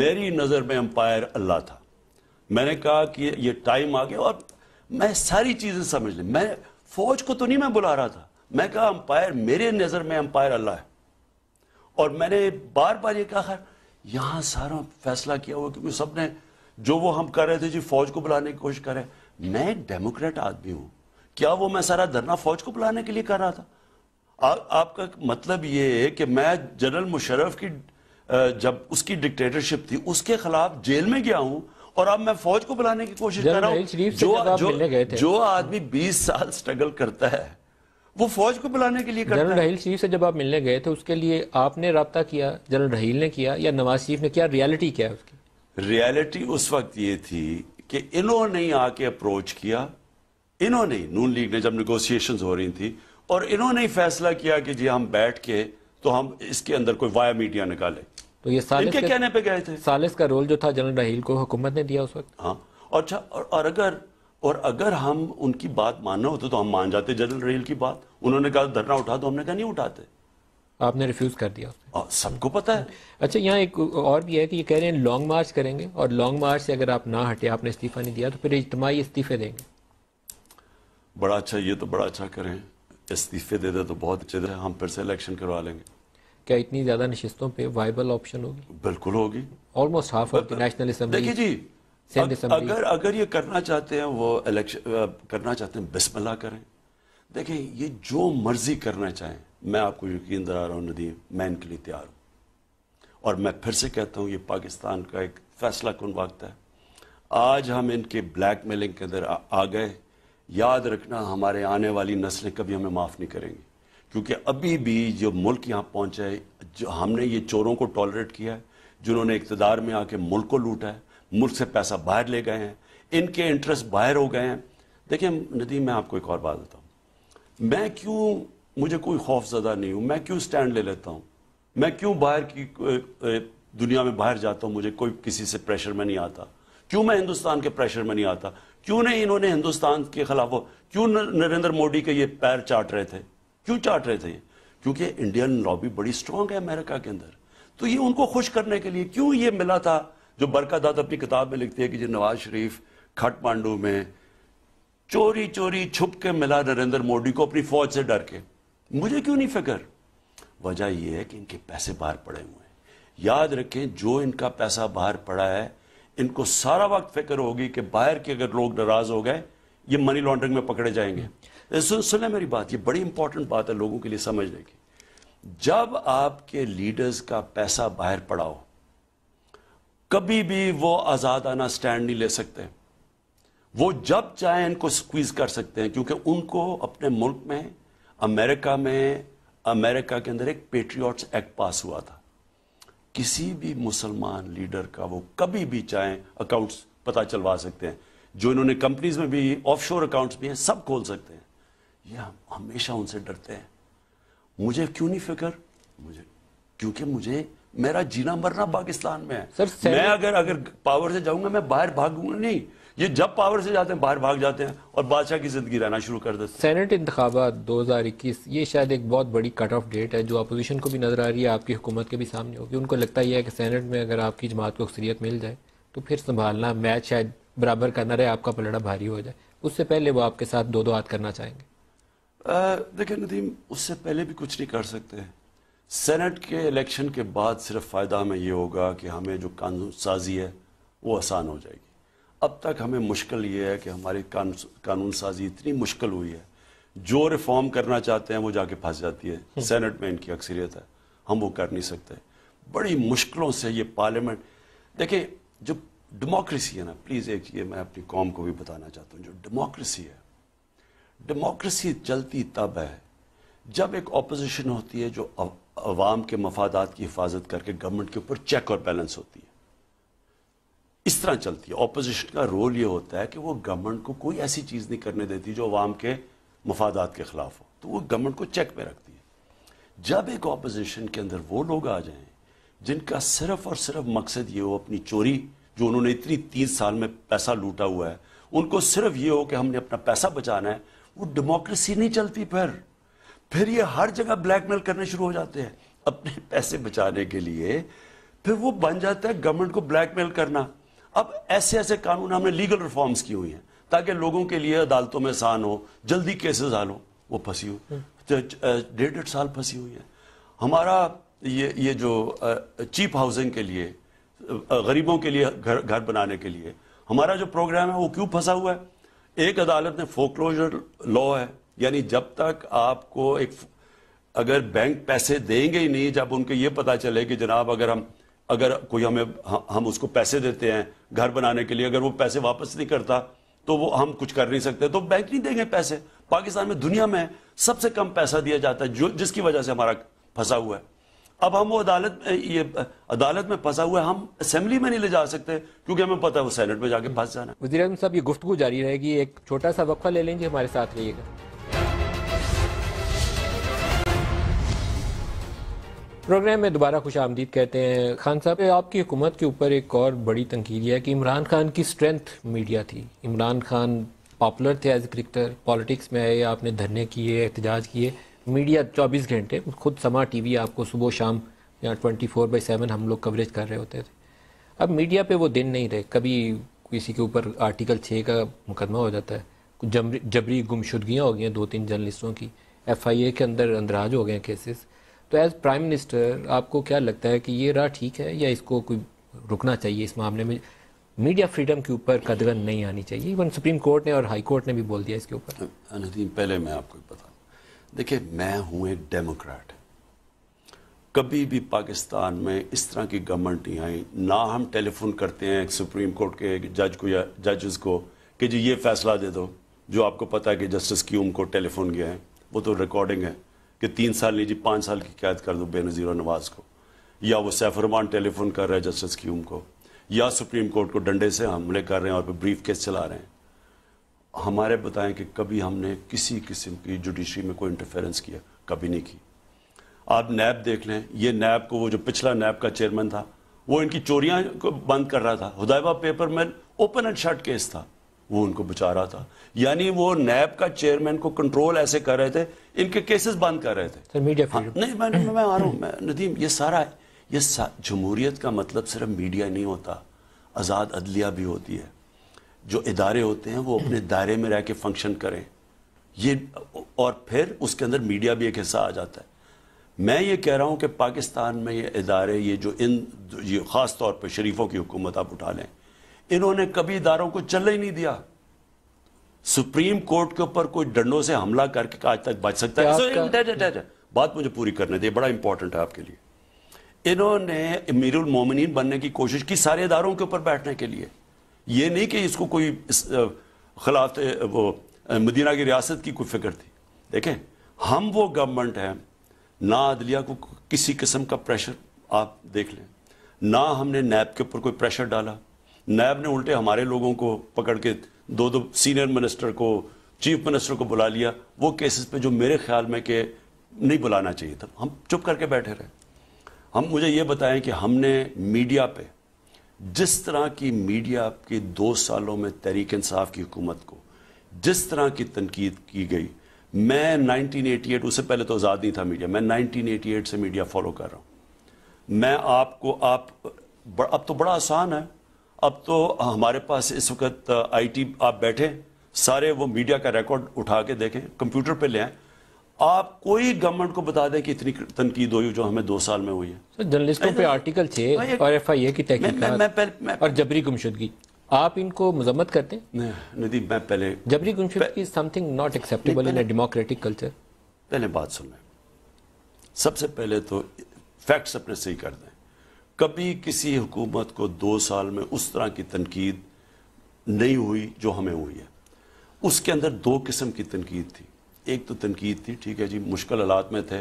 Speaker 2: मेरी नज़र में अंपायर अल्लाह था मैंने कहा कि ये टाइम आ गया और मैं सारी चीज़ें समझ ली मैं फौज को तो नहीं मैं बुला रहा था मैं कहा अंपायर मेरे नज़र में अंपायर अल्लाह है और मैंने बार बार ये कहा यहां सारा फैसला किया हुआ क्योंकि सब ने जो वो हम कर रहे थे जी फौज को बुलाने की कोशिश करें मैं एक डेमोक्रेट आदमी हूं क्या वो मैं सारा धरना फौज को बुलाने के लिए कर रहा था आ, आपका मतलब ये है कि मैं जनरल मुशर्रफ की जब उसकी डिक्टेटरशिप थी उसके खिलाफ जेल में गया हूं और अब मैं फौज को बुलाने की कोशिश कर रहा हूँ जो जो, जो आदमी बीस साल स्ट्रगल करता है वो
Speaker 1: फौज को बुलाने के लिए जनरल रहील शरीफ से जब आप मिलने गए थे उसके लिए आपने रबता किया जनरल रहील ने किया या नवाज शरीफ ने किया रियलिटी क्या है उसकी
Speaker 2: रियलिटी उस वक्त ये थी कि इन्होंने आके अप्रोच किया इन्होंने नून लीग ने जब निगोसिएशन हो रही थी और इन्होंने ही फैसला किया कि जी हम बैठ के तो हम इसके अंदर कोई वाया मीडिया निकालें तो ये सालिस के कहने
Speaker 1: पे गए थे सालिस का रोल जो था जनरल राहील को हुकूमत ने दिया उस वक्त
Speaker 2: हाँ अच्छा और, और अगर और अगर हम उनकी बात मानना होते तो हम मान जाते जनरल राहील की बात उन्होंने कहा धरना उठा तो हमने कहा नहीं उठाते
Speaker 1: आपने रिफ्यूज कर दिया सबको पता है अच्छा यहाँ एक और भी है कि ये कह रहे हैं लॉन्ग मार्च करेंगे और लॉन्ग मार्च से अगर आप ना हटे आपने इस्तीफा नहीं दिया तो फिर इजमाही इस्तीफे देंगे
Speaker 2: बड़ा अच्छा ये तो बड़ा अच्छा करें इस्तीफे दे दे तो बहुत अच्छे हम फिर से इलेक्शन करवा लेंगे
Speaker 1: क्या इतनी ज्यादा नशस्तों पे वाइबल ऑप्शन होगी बिल्कुल होगी almost half of national assembly देखिए जी अगर
Speaker 2: अगर ये करना चाहते हैं वो इलेक्शन करना चाहते हैं बिस्मिल्लाह करें देखें ये जो मर्जी करना चाहें मैं आपको यकीन दिला रहा हूँ नदीम मैं इनके लिए तैयार हूँ और मैं फिर से कहता हूँ ये पाकिस्तान का एक फैसला कौन वक्त है आज हम इनके ब्लैक मेलिंग के अंदर आ, आ गए याद रखना हमारे आने वाली नस्लें कभी हमें माफ़ नहीं करेंगी क्योंकि अभी भी जो मुल्क यहाँ पहुँचा है जो हमने ये चोरों को टॉलरेट किया है जिन्होंने इकतदार में आके मुल्क को लूटा है मुल्क से पैसा बाहर ले गए हैं इनके इंटरेस्ट बाहर हो गए हैं देखिए नदीम मैं आपको एक और बात देता हूँ मैं क्यों मुझे कोई खौफ ज़दा नहीं हूँ मैं क्यों स्टैंड ले लेता हूँ मैं क्यों बाहर की दुनिया में बाहर जाता हूँ मुझे कोई किसी से प्रेशर में नहीं आता क्यों मैं हिंदुस्तान के प्रेशर में नहीं आता क्यों नहीं इन्होंने हिंदुस्तान के खिलाफ क्यों नरेंद्र मोदी के ये पैर चाट रहे थे क्यों चाट रहे थे क्योंकि इंडियन लॉबी बड़ी स्ट्रांग है अमेरिका के अंदर तो ये उनको खुश करने के लिए क्यों ये मिला था जो बरकादात अपनी किताब में लिखती है कि जो नवाज शरीफ खटमांडू में चोरी चोरी छुप के मिला नरेंद्र मोदी को अपनी फौज से डर के मुझे क्यों नहीं फिक्र वजह यह है कि इनके पैसे बाहर पड़े हुए हैं याद रखें जो इनका पैसा बाहर पड़ा है इनको सारा वक्त फिक्र होगी कि बाहर के अगर लोग नाराज हो गए ये मनी लॉन्ड्रिंग में पकड़े जाएंगे सुन सुने मेरी बात ये बड़ी इंपॉर्टेंट बात है लोगों के लिए समझने की जब आपके लीडर्स का पैसा बाहर पड़ा हो कभी भी वो आज़ादाना स्टैंड नहीं ले सकते वो जब चाहे इनको स्क्वीज कर सकते हैं क्योंकि उनको अपने मुल्क में अमेरिका में अमेरिका के अंदर एक पेट्रियाट्स एक्ट पास हुआ था किसी भी मुसलमान लीडर का वो कभी भी चाहे अकाउंट्स पता चलवा सकते हैं जो इन्होंने कंपनीज में भी ऑफशोर अकाउंट्स भी हैं सब खोल सकते हैं ये हम हमेशा उनसे डरते हैं मुझे क्यों नहीं फिक्र मुझे क्योंकि मुझे मेरा जीना मरना पाकिस्तान में है सर मैं अगर अगर पावर से जाऊंगा मैं बाहर भागूंगा नहीं ये जब पावर से जाते हैं बाहर भाग जाते हैं और बादशाह की जिंदगी रहना शुरू कर देते
Speaker 1: सेनेट इंतबा दो हज़ार इक्कीस ये शायद एक बहुत बड़ी कट ऑफ डेट है जो अपोजिशन को भी नजर आ रही है आपकी हुकूमत के भी सामने होगी उनको लगता ही है कि सेनेट में अगर आपकी जमात को अक्सरियत मिल जाए तो फिर संभालना मैच शायद बराबर करना रहे आपका पलड़ा भारी हो जाए उससे पहले वो आपके साथ दो दो हाथ करना चाहेंगे
Speaker 2: देखिए नदीम उससे पहले भी कुछ नहीं कर सकते सेनेट के इलेक्शन के बाद सिर्फ फ़ायदा हमें ये होगा कि हमें जो कानून साजी है वो आसान हो जाएगी अब तक हमें मुश्किल ये है कि हमारी कानून साजी इतनी मुश्किल हुई है जो रिफॉर्म करना चाहते हैं वो जाके फंस जाती है सेनेट हम्म। में इनकी अक्सरियत है हम वो कर नहीं सकते बड़ी मुश्किलों से ये पार्लियामेंट देखिए जो डेमोक्रेसी है ना प्लीज़ एक ये मैं अपनी कौम को भी बताना चाहता हूँ जो डेमोक्रेसी है डेमोक्रेसी चलती तब है जब एक अपोजिशन होती है जो अवाम के मफादात की हिफाजत करके गवर्नमेंट के ऊपर चेक और बैलेंस होती है इस तरह चलती है ऑपोजिशन का रोल ये होता है कि वो गवर्नमेंट को कोई ऐसी चीज़ नहीं करने देती जो अवाम के मफादात के खिलाफ हो तो वो गवर्नमेंट को चेक में रखती है जब एक अपोजिशन के अंदर वो लोग आ जाएं जिनका सिर्फ और सिर्फ मकसद ये हो अपनी चोरी जो उन्होंने इतनी तीस साल में पैसा लूटा हुआ है उनको सिर्फ ये हो कि हमने अपना पैसा बचाना है वो डेमोक्रेसी नहीं चलती फिर फिर ये हर जगह ब्लैकमेल करने शुरू हो जाते हैं अपने पैसे बचाने के लिए फिर वो बन जाता है गवर्नमेंट को ब्लैकमेल करना अब ऐसे ऐसे कानून हमने लीगल रिफॉर्म्स की हुई हैं ताकि लोगों के लिए अदालतों में आसान हो जल्दी केसेस हाल हो वो फंसी हुई हम्म। तो, डेढ़ डेढ़ साल फंसी हुई है हमारा ये ये जो चीप हाउसिंग के लिए गरीबों के लिए घर घर बनाने के लिए हमारा जो प्रोग्राम है वो क्यों फंसा हुआ है एक अदालत ने फोकलोजर लॉ है यानी जब तक आपको एक अगर बैंक पैसे देंगे ही नहीं जब उनको ये पता चले कि जनाब अगर हम अगर कोई हमें हम उसको पैसे देते हैं घर बनाने के लिए अगर वो पैसे वापस नहीं करता तो वो हम कुछ कर नहीं सकते तो बैंक नहीं देंगे पैसे पाकिस्तान में दुनिया में सबसे कम पैसा दिया जाता है जो जिसकी वजह से हमारा फंसा हुआ है अब हम वो अदालत ये अदालत में फंसा हुआ हम असेंबली में नहीं ले जा सकते क्योंकि हमें पता है वो सेनेट में जाके फंस जाना वजी अजम साहब ये
Speaker 1: गुफ्तु जारी रहेगी एक छोटा सा वक्फा ले लेंगे हमारे साथ रहिएगा प्रोग्राम में दोबारा खुश आमदीद कहते हैं खान साहब आपकी हुकूमत के ऊपर एक और बड़ी तनकीद है कि इमरान खान की स्ट्रेंथ मीडिया थी इमरान खान पॉपुलर थे एज ए क्रिकेटर पॉलिटिक्स में आए आपने धरने किए एहतजाज किए मीडिया 24 घंटे खुद समा टीवी आपको सुबह शाम या 24 फोर बाई सेवन हम लोग कवरेज कर रहे होते थे अब मीडिया पे वो दिन नहीं रहे कभी किसी के ऊपर आर्टिकल छः का मुकदमा हो जाता है जबरी जबरी गुमशुदगियाँ हो गई हैं दो तीन जर्नलिस्टों की एफ आई ए के अंदर अंदराज हो गए केसेस तो एज प्राइम मिनिस्टर आपको क्या लगता है कि ये राह ठीक है या इसको कोई रुकना चाहिए इस मामले में मीडिया फ्रीडम के ऊपर कदगन नहीं आनी चाहिए इवन सुप्रीम कोर्ट ने और हाई कोर्ट ने भी बोल दिया इसके ऊपर
Speaker 2: पहले मैं आपको बता देखिए मैं हूँ एक डेमोक्रेट कभी भी पाकिस्तान में इस तरह की गवर्नमेंट नहीं आई ना हम टेलीफोन करते हैं सुप्रीम कोर्ट के जज को या जजेस को कि जी ये फैसला दे दो जो आपको पता है कि जस्टिस क्यूम को टेलीफोन गया है वो तो रिकॉर्डिंग है कि तीन साल नहीं जी पाँच साल की कैद कर दो बेनज़ीर नवाज़ को या वो सैफरमान टेलीफोन कर रहे हैं जस्टिस क्यूम को या सुप्रीम कोर्ट को डंडे से हमले कर रहे हैं और ब्रीफ केस चला रहे हैं हमारे बताएं कि कभी हमने किसी किस्म की जुडिशरी में कोई इंटरफेरेंस किया कभी नहीं की आप नैब देख लें ये नैब को वो जो पिछला नैब का चेयरमैन था वो इनकी चोरियां को बंद कर रहा था Hudaibiya paper man open and shut case था वो उनको बचा रहा था यानी वो नैब का चेयरमैन को कंट्रोल ऐसे कर रहे थे इनके केसेस बंद कर रहे थे सर मीडिया हाँ, नहीं मैं मैं आ रहा हूँ नदीम ये सारा है ये जमहूरियत का मतलब सिर्फ मीडिया नहीं होता आज़ाद अदलिया भी होती है जो इदारे होते हैं वो अपने दायरे में रह के फंक्शन करें ये और फिर उसके अंदर मीडिया भी एक हिस्सा आ जाता है मैं ये कह रहा हूँ कि पाकिस्तान में ये इदारे ये जो इन ये ख़ास तौर पर शरीफों की हुकूमत आप उठा लें इन्होंने कभी इदारों को चलने ही नहीं दिया सुप्रीम कोर्ट के ऊपर कोई डंडों से हमला करके आज तक बच सकता है so, दे, दे, दे, बात मुझे पूरी करने दी बड़ा इंपॉर्टेंट है आपके लिए इन्होंने मीरुल मोमिन बनने की कोशिश की सारे इदारों के ऊपर बैठने के लिए ये नहीं कि इसको कोई इस, खिलाफ वो मदीना की रियासत की कोई फिक्र थी देखें हम वो गवर्नमेंट हैं ना अदलिया को किसी किस्म का प्रेशर आप देख लें ना हमने नैब के ऊपर कोई प्रेशर डाला नैब ने उल्टे हमारे लोगों को पकड़ के दो दो सीनियर मिनिस्टर को चीफ मिनिस्टर को बुला लिया वो केसेस पे जो मेरे ख्याल में के नहीं बुलाना चाहिए था हम चुप करके बैठे रहे हम मुझे ये बताएं कि हमने मीडिया पे जिस तरह की मीडिया के दो सालों में तहरीक इंसाफ की हुकूमत को जिस तरह की तनकीद की गई मैं 1988 उससे पहले तो आज़ाद नहीं था मीडिया मैं 1988 से मीडिया फॉलो कर रहा हूँ मैं आपको आप अब तो बड़ा आसान है अब तो हमारे पास इस वक्त आईटी आप बैठे सारे वो मीडिया का रिकॉर्ड उठा के देखें कंप्यूटर पे ले आए आप कोई गवर्नमेंट को बता दें कि इतनी तनकीद हुई जो हमें दो साल में हुई है जर्नलिस्टों पे आर्टिकल थे
Speaker 1: और एफ आई ए की तहकीकत और जबरी गुमशुदगी आप इनको मजम्मत करते हैं मैं पहले जबरी गुमशुदगी something not acceptable in democratic culture पहले बात
Speaker 2: सुन लें सबसे पहले तो फैक्ट्स अपने सही कर दें कभी किसी हुकूमत को दो साल में उस तरह की तनकीद नहीं हुई जो हमें हुई है उसके अंदर दो किस्म की तनकीद थी एक तो तनकीद थी ठीक है जी मुश्किल हालात में थे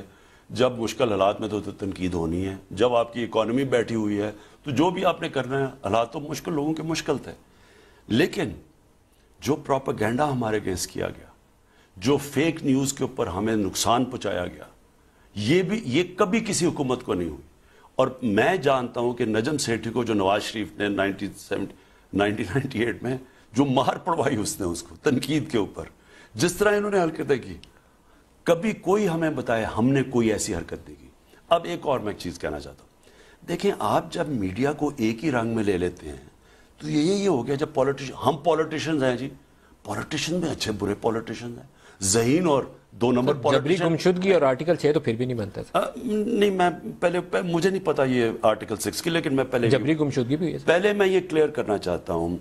Speaker 2: जब मुश्किल हालात में तो, तनकीद होनी है जब आपकी इकानमी बैठी हुई है तो जो भी आपने करना है हालात तो मुश्किल लोगों के मुश्किल थे लेकिन जो प्रोपागेंडा हमारे अगेंस्ट किया गया जो फेक न्यूज़ के ऊपर हमें नुकसान पहुँचाया गया ये भी ये कभी किसी हुकूमत को नहीं हुई और मैं जानता हूँ कि नजम सेठी को जो नवाज शरीफ ने नाइनटीन सेवन नाइनटीन एट में जो मार पड़वाई उसने उसको तनकीद के ऊपर जिस तरह इन्होंने हरकतें की कभी कोई हमें बताए हमने कोई ऐसी हरकत नहीं की अब एक और मैं चीज़ कहना चाहता हूं देखें आप जब मीडिया को एक ही रंग में ले लेते हैं तो ये ये हो गया जब पॉलिटिशियन हम पॉलिटिशियंस हैं जी पॉलिटिशियन में अच्छे बुरे पॉलिटिशियन हैं जहीन और दो तो नंबर पॉलिटिशियन और आर्टिकल छह तो फिर भी नहीं बनता था नहीं मैं पहले, पहले मुझे नहीं पता ये आर्टिकल सिक्स की लेकिन मैं पहले जबरी गुमशुदगी भी पहले मैं ये क्लियर करना चाहता हूँ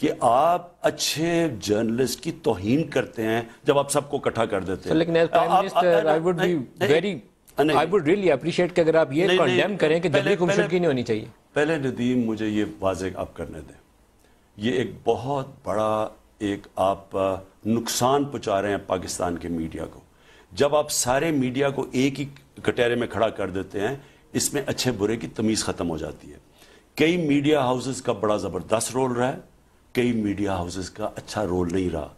Speaker 2: कि आप अच्छे जर्नलिस्ट की तोहिन करते हैं जब आप सबको इकट्ठा कर देते हैं लेकिन I would
Speaker 1: be very I would really appreciate कि अगर आप ये कंडेम करें कि दिल्ली की नहीं
Speaker 2: होनी चाहिए पहले नदीम मुझे ये वाजे आप करने दें ये एक बहुत बड़ा एक आप नुकसान पहुंचा रहे हैं पाकिस्तान के मीडिया को जब आप सारे मीडिया को एक ही कटहरे में खड़ा कर देते हैं इसमें अच्छे बुरे की तमीज़ ख़त्म हो जाती है कई मीडिया हाउसेस का बड़ा ज़बरदस्त रोल रहा है कई मीडिया हाउसेस का अच्छा रोल नहीं रहा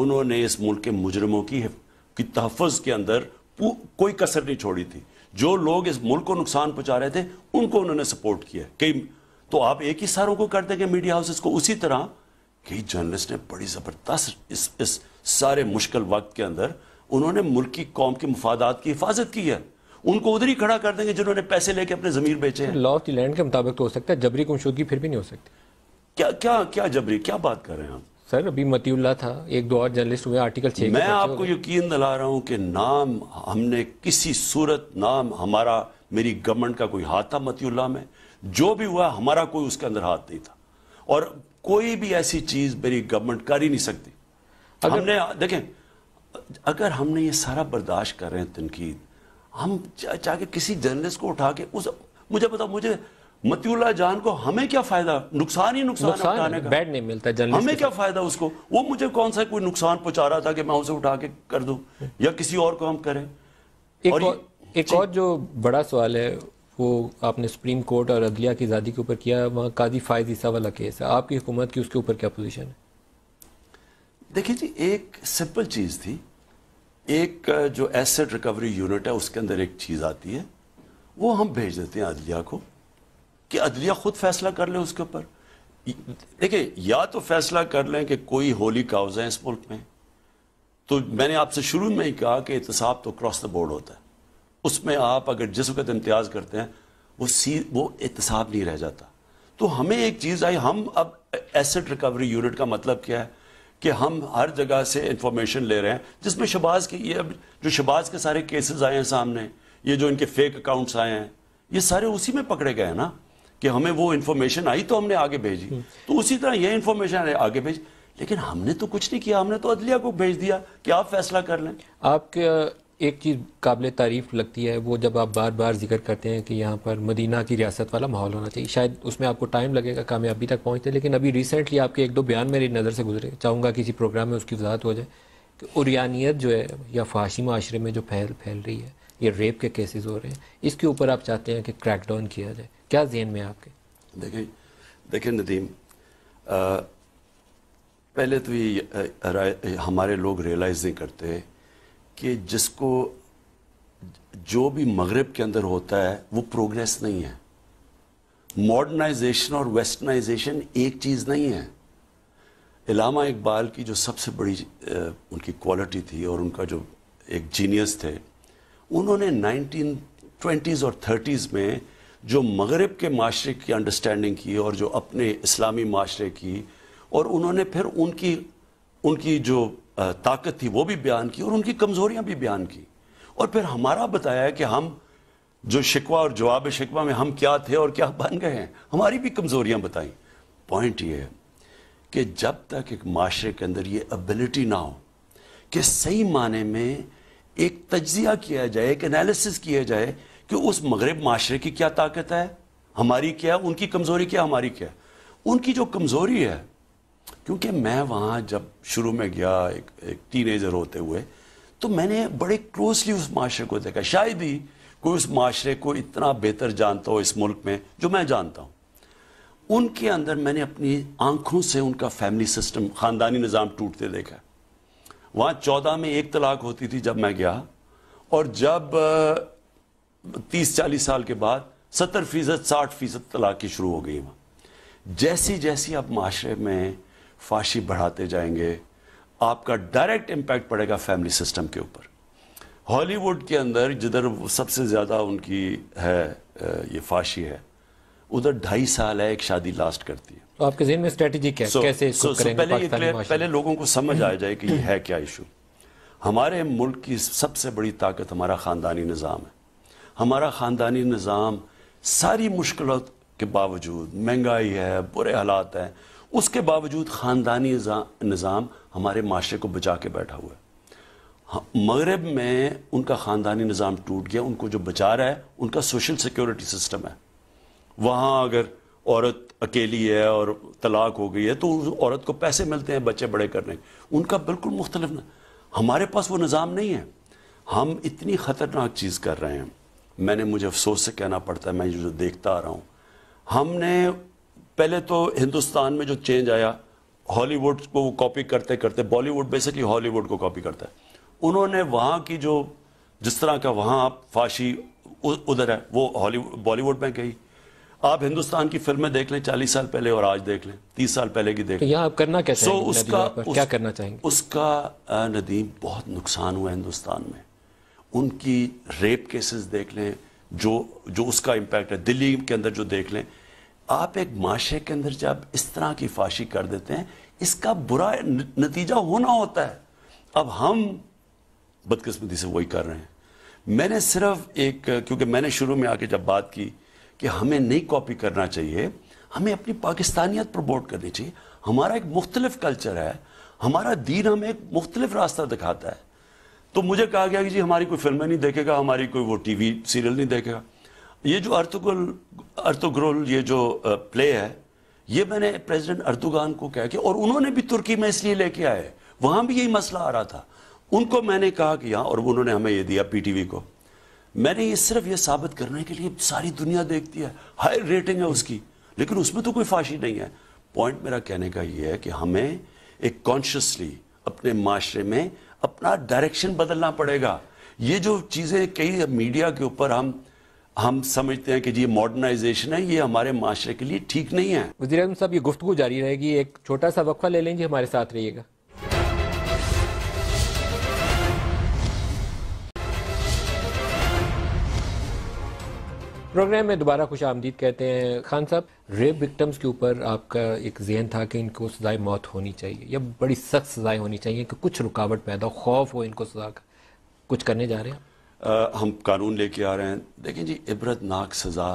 Speaker 2: उन्होंने इस मुल्क के मुजरमों की, की तहफ़ के अंदर कोई कसर नहीं छोड़ी थी जो लोग इस मुल्क को नुकसान पहुंचा रहे थे उनको उन्होंने सपोर्ट किया कई तो आप एक ही सारों को कर देंगे मीडिया हाउसेस को उसी तरह कई जर्नलिस्ट ने बड़ी ज़बरदस्त इस इस सारे मुश्किल वक्त के अंदर उन्होंने मुल्क की कौम के मफादात की हिफाजत की है उनको उधर ही खड़ा कर देंगे जिन्होंने पैसे लेके अपने जमीन बेचे लॉ ऑफ लैंड के मुताबिक तो हो सकता है जबरी गुमशुदगी फिर भी नहीं हो सकती क्या क्या क्या जबरी क्या बात कर रहे हैं आप सर अभी
Speaker 1: मतियुल्ला था एक दो और जर्नलिस्ट हुए आर्टिकल छे मैं आपको
Speaker 2: यकीन दिला रहा हूं कि नाम हमने किसी सूरत नाम हमारा मेरी गवर्नमेंट का कोई हाथ था मतियुल्ला में जो भी हुआ हमारा कोई उसके अंदर हाथ नहीं था और कोई भी ऐसी चीज़ मेरी गवर्नमेंट कर ही नहीं सकती अगर, हमने देखें अगर हमने ये सारा बर्दाश्त कर रहे हैं तनकीद हम चाहे किसी जर्नलिस्ट को उठा के उस मुझे बताओ मुझे मतियुल्ला जान को हमें क्या फायदा नुकसान ही नुकसान, नुकसान उठाने का बैड
Speaker 1: नहीं मिलता हमें
Speaker 2: क्या फायदा उसको वो मुझे कौन सा कोई नुकसान पहुंचा रहा था कि मैं उसे उठा के कर दूं या किसी और को हम करें एक और, और
Speaker 1: एक और जो बड़ा सवाल है वो आपने सुप्रीम कोर्ट और अदलिया की आज़ादी के ऊपर किया वहां काजी फायद ईसा वाला केस है आपकी हुकूमत की उसके ऊपर क्या पोजिशन है
Speaker 2: देखिए जी एक सिंपल चीज़ थी एक जो एसेट रिकवरी यूनिट है उसके अंदर एक चीज़ आती है वो हम भेज देते हैं अदलिया को कि अदलिया खुद फैसला कर ले उसके ऊपर देखिए या तो फैसला कर लें कि कोई होली काउज है इस मुल्क में तो मैंने आपसे शुरू में ही कहा कि एहतसाब तो क्रॉस द बोर्ड होता है उसमें आप अगर जिस वक्त इम्तियाज करते हैं वो सी वो एहतसाब नहीं रह जाता तो हमें एक चीज़ आई हम अब एसेट रिकवरी यूनिट का मतलब क्या है कि हम हर जगह से इंफॉर्मेशन ले रहे हैं जिसमें शबाज के ये अब जो शबाज के सारे केसेस आए हैं सामने ये जो इनके फेक अकाउंट्स आए हैं ये सारे उसी में पकड़े गए हैं ना कि हमें वो इन्फॉर्मेशन आई तो हमने आगे भेजी हम्म। तो उसी तरह ये इन्फॉर्मेशन आगे भेज लेकिन हमने तो कुछ नहीं किया हमने तो अदलिया को भेज दिया कि आप फैसला कर लें आपके एक चीज़ काबिल
Speaker 1: तारीफ लगती है वो जब आप बार बार जिक्र करते हैं कि यहाँ पर मदीना की रियासत वाला माहौल होना चाहिए शायद उसमें आपको टाइम लगेगा कामयाबी तक पहुँचते लेकिन अभी रिसेंटली आपके एक दो बयान मेरी नज़र से गुजरे चाहूँगा किसी प्रोग्राम में उसकी वजाहत हो जाए कि उरियानियत जो है या फाशी माशरे में जो फैल फैल रही है ये रेप के केसेस हो रहे हैं इसके ऊपर आप चाहते हैं कि क्रैकडाउन किया जाए क्या जेन में आपके
Speaker 2: देखें देखें नदीम आ, पहले तो ये हमारे लोग रियलाइज़ नहीं करते कि जिसको जो भी मगरब के अंदर होता है वो प्रोग्रेस नहीं है मॉडर्नाइजेशन और वेस्टर्नाइजेशन एक चीज़ नहीं है इलामा इकबाल की जो सबसे बड़ी उनकी क्वालिटी थी और उनका जो एक जीनियस थे उन्होंने नाइनटीन ट्वेंटीज़ और थर्टीज़ में जो मगरब के माशरे की अंडरस्टैंडिंग की और जो अपने इस्लामी माशरे की और उन्होंने फिर उनकी उनकी जो ताकत थी वो भी बयान की और उनकी कमजोरियां भी बयान की और फिर हमारा बताया कि हम जो शिकवा और जवाब शिकवा में हम क्या थे और क्या बन गए हैं हमारी भी कमजोरियां बताई पॉइंट ये है कि जब तक एक माशरे के अंदर ये एबिलिटी ना हो कि सही माने में एक तजिया किया जाए एक एनालिसिस किया जाए कि उस मगरब माशरे की क्या ताकत है हमारी क्या है उनकी कमज़ोरी क्या हमारी क्या है उनकी जो कमज़ोरी है क्योंकि मैं वहाँ जब शुरू में गया एक एक टीनेजर होते हुए तो मैंने बड़े क्लोजली उस माशरे को देखा शायद ही कोई उस माशरे को इतना बेहतर जानता हो इस मुल्क में जो मैं जानता हूं उनके अंदर मैंने अपनी आंखों से उनका फैमिली सिस्टम ख़ानदानी निज़ाम टूटते देखा वहाँ चौदह में एक तलाक होती थी जब मैं गया और जब तीस चालीस साल के बाद सत्तर फीसद साठ फीसद तलाक़ी शुरू हो गई वहाँ जैसी जैसी आप माशरे में फाशी बढ़ाते जाएंगे आपका डायरेक्ट इम्पैक्ट पड़ेगा फैमिली सिस्टम के ऊपर हॉलीवुड के अंदर जिधर सबसे ज़्यादा उनकी है ये फाशी है उधर ढाई साल है एक शादी लास्ट करती है
Speaker 1: तो आपके जहन में स्ट्रेटजी क्या so, कैसे so, so, पहले ये पहले
Speaker 2: लोगों को समझ आ जाए कि ये है क्या इशू हमारे मुल्क की सबसे बड़ी ताकत हमारा ख़ानदानी निज़ाम है हमारा ख़ानदानी निज़ाम सारी मुश्किलों के बावजूद महंगाई है बुरे हालात हैं उसके बावजूद ख़ानदानी निज़ाम हमारे माशरे को बचा के बैठा हुआ है हाँ, मगरब में उनका ख़ानदानी निज़ाम टूट गया उनको जो बचा रहा है उनका सोशल सिक्योरिटी सिस्टम है वहाँ अगर औरत अकेली है और तलाक हो गई है तो औरत को पैसे मिलते हैं बच्चे बड़े करने उनका बिल्कुल मुख्तलिफ हमारे पास वो निज़ाम नहीं है हम इतनी ख़तरनाक चीज़ कर रहे हैं मैंने मुझे अफसोस से कहना पड़ता है मैं जो देखता आ रहा हूँ हमने पहले तो हिंदुस्तान में जो चेंज आया हॉलीवुड को वो कॉपी करते करते बॉलीवुड बेसिकली हॉलीवुड को कॉपी करता है उन्होंने वहाँ की जो जिस तरह का वहाँ आप फाशी उधर है वो हॉलीवुड बॉलीवुड में गई आप हिंदुस्तान की फिल्में देख लें चालीस साल पहले और आज देख लें तीस साल पहले की देख तो लें
Speaker 1: यहाँ आप करना कैसे so, उसका उस, क्या करना चाहेंगे
Speaker 2: उसका नदीम बहुत नुकसान हुआ हिंदुस्तान में उनकी रेप केसेस देख लें जो जो उसका इम्पैक्ट है दिल्ली के अंदर जो देख लें आप एक माशे के अंदर जब इस तरह की फाशी कर देते हैं इसका बुरा नतीजा होना होता है अब हम बदकस्मती से वही कर रहे हैं मैंने सिर्फ एक क्योंकि मैंने शुरू में आके जब बात की कि हमें नहीं कॉपी करना चाहिए हमें अपनी पाकिस्तानियत प्रमोट करनी चाहिए हमारा एक मुख्तलिफ कल्चर है हमारा दीन हमें एक मुख्तलिफ रास्ता दिखाता है तो मुझे कहा गया कि जी हमारी कोई फिल्में नहीं देखेगा हमारी कोई वो टीवी सीरियल नहीं देखेगा ये जो अर्थगुल अर्थग्रोल ये जो प्ले है ये मैंने प्रेसिडेंट अर्दुगान को कह के और उन्होंने भी तुर्की में इसलिए लेके आए वहां भी यही मसला आ रहा था उनको मैंने कहा कि यहां और उन्होंने हमें ये दिया पीटीवी को मैंने ये सिर्फ ये साबित करने के लिए सारी दुनिया देखती है हाई रेटिंग है उसकी लेकिन उसमें तो कोई फाशी नहीं है पॉइंट मेरा कहने का ये है कि हमें एक कॉन्शियसली अपने माशरे में अपना डायरेक्शन बदलना पड़ेगा ये जो चीज़ें कई मीडिया के ऊपर हम हम समझते हैं कि जी मॉडर्नाइजेशन है ये हमारे माशरे के लिए ठीक नहीं है
Speaker 1: वजी साहब ये गुफ्तु जारी रहेगी एक छोटा सा वक्फा ले लेंगे हमारे साथ रहिएगा प्रोग्राम में दोबारा खुश आमदीद कहते हैं खान साहब रेप विक्टम्स के ऊपर आपका एक जहन था कि इनको सजाए मौत होनी चाहिए या बड़ी सख्त सजाएं होनी चाहिए कि कुछ रुकावट पैदा हो खौफ हो इनको सजा का कुछ करने जा रहे हैं
Speaker 2: आ, हम कानून लेके आ रहे हैं देखें जी इबरतनाक सजा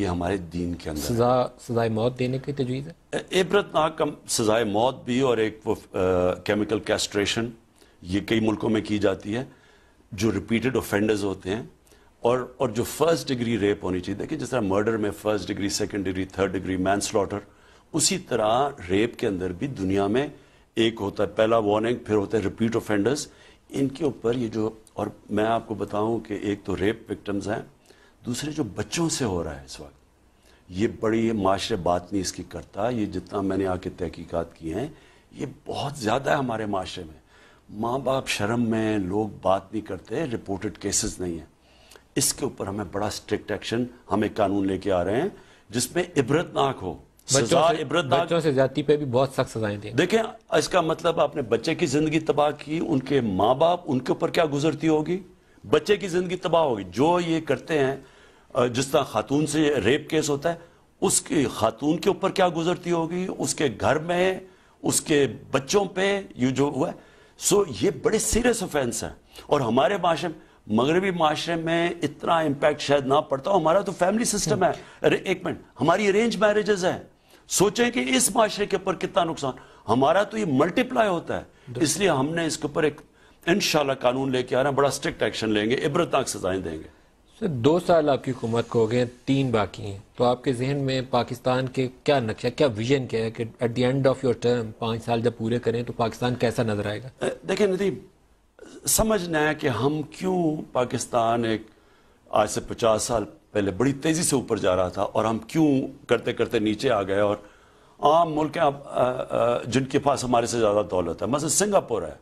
Speaker 2: ये हमारे दीन के अंदर सजा
Speaker 1: सजाए मौत देने की तजवीज़
Speaker 2: है इबरतनाक कम सजाए मौत भी और एक वो केमिकल कैस्ट्रेशन ये कई मुल्कों में की जाती है जो रिपीटेड ऑफेंडर्स होते हैं और और जो फर्स्ट डिग्री रेप होनी चाहिए देखिए जिस तरह मर्डर में first degree second degree third degree manslaughter उसी तरह रेप के अंदर भी दुनिया में एक होता है पहला वार्निंग फिर होता है रिपीट ऑफेंडर्स इनके ऊपर ये जो और मैं आपको बताऊं कि एक तो रेप विक्टम्स हैं दूसरे जो बच्चों से हो रहा है इस वक्त ये बड़ी ये माशरे बात नहीं इसकी करता ये जितना मैंने आके तहकीकत की हैं ये बहुत ज़्यादा है हमारे माशरे में माँ बाप शर्म में लोग बात नहीं करते रिपोर्टेड केसेस नहीं हैं इसके ऊपर हमें बड़ा स्ट्रिक्ट एक्शन हमें कानून लेके आ रहे हैं जिसमें इबरतनाक हो सजा इबरतनाक
Speaker 1: बच्चों से जाति पे भी बहुत सख्त सजाएं थी देखें
Speaker 2: इसका मतलब आपने बच्चे की जिंदगी तबाह की उनके माँ बाप उनके ऊपर क्या गुजरती होगी बच्चे की जिंदगी तबाह होगी जो ये करते हैं जिस तरह खातून से रेप केस होता है उसकी खातून के ऊपर क्या गुजरती होगी उसके घर में उसके बच्चों पे ये जो हुआ है सो ये बड़े सीरियस ऑफेंस है और हमारे माशरे में मगरबी माशरे में इतना इम्पैक्ट शायद ना पड़ता हो हमारा तो फैमिली सिस्टम है अरे एक मिनट हमारी अरेंज मैरिजेज हैं सोचें कि इस माशरे के ऊपर कितना नुकसान हमारा तो ये मल्टीप्लाई होता है इसलिए हमने इसके ऊपर एक इन कानून लेके आ रहे हैं बड़ा स्ट्रिक्ट एक्शन लेंगे इबरतनाक सजाएं देंगे
Speaker 1: सर दो साल आपकी हुकूमत को हो गए तीन बाकी हैं तो आपके जहन में पाकिस्तान के क्या नक्शा क्या विजन क्या है कि at the end of your term पाँच साल जब पूरे करें तो
Speaker 2: पाकिस्तान कैसा नजर आएगा देखिए नदीब समझना है कि हम क्यों पाकिस्तान एक आज से पचास साल पहले बड़ी तेज़ी से ऊपर जा रहा था और हम क्यों करते करते नीचे आ गए और आम मुल्क आप जिनके पास हमारे से ज़्यादा दौलत है मतलब सिंगापुर है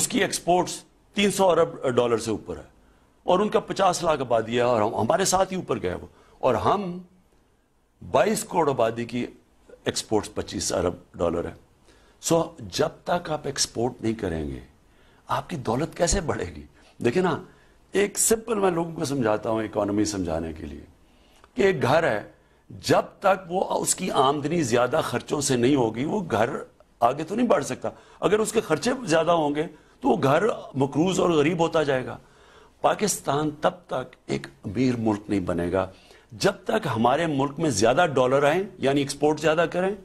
Speaker 2: उसकी एक्सपोर्ट्स 300 अरब डॉलर से ऊपर है और उनका 50 लाख आबादी है और हम हमारे साथ ही ऊपर गए वो और हम 22 करोड़ आबादी की एक्सपोर्ट्स 25 अरब डॉलर है सो जब तक आप एक्सपोर्ट नहीं करेंगे आपकी दौलत कैसे बढ़ेगी देखिए ना एक सिंपल मैं लोगों को समझाता हूं इकोनॉमी समझाने के लिए कि एक घर है जब तक वो उसकी आमदनी ज़्यादा खर्चों से नहीं होगी वो घर आगे तो नहीं बढ़ सकता अगर उसके खर्चे ज़्यादा होंगे तो वो घर मकरूज और गरीब होता जाएगा पाकिस्तान तब तक एक अमीर मुल्क नहीं बनेगा जब तक हमारे मुल्क में ज़्यादा डॉलर आए यानी एक्सपोर्ट ज़्यादा करें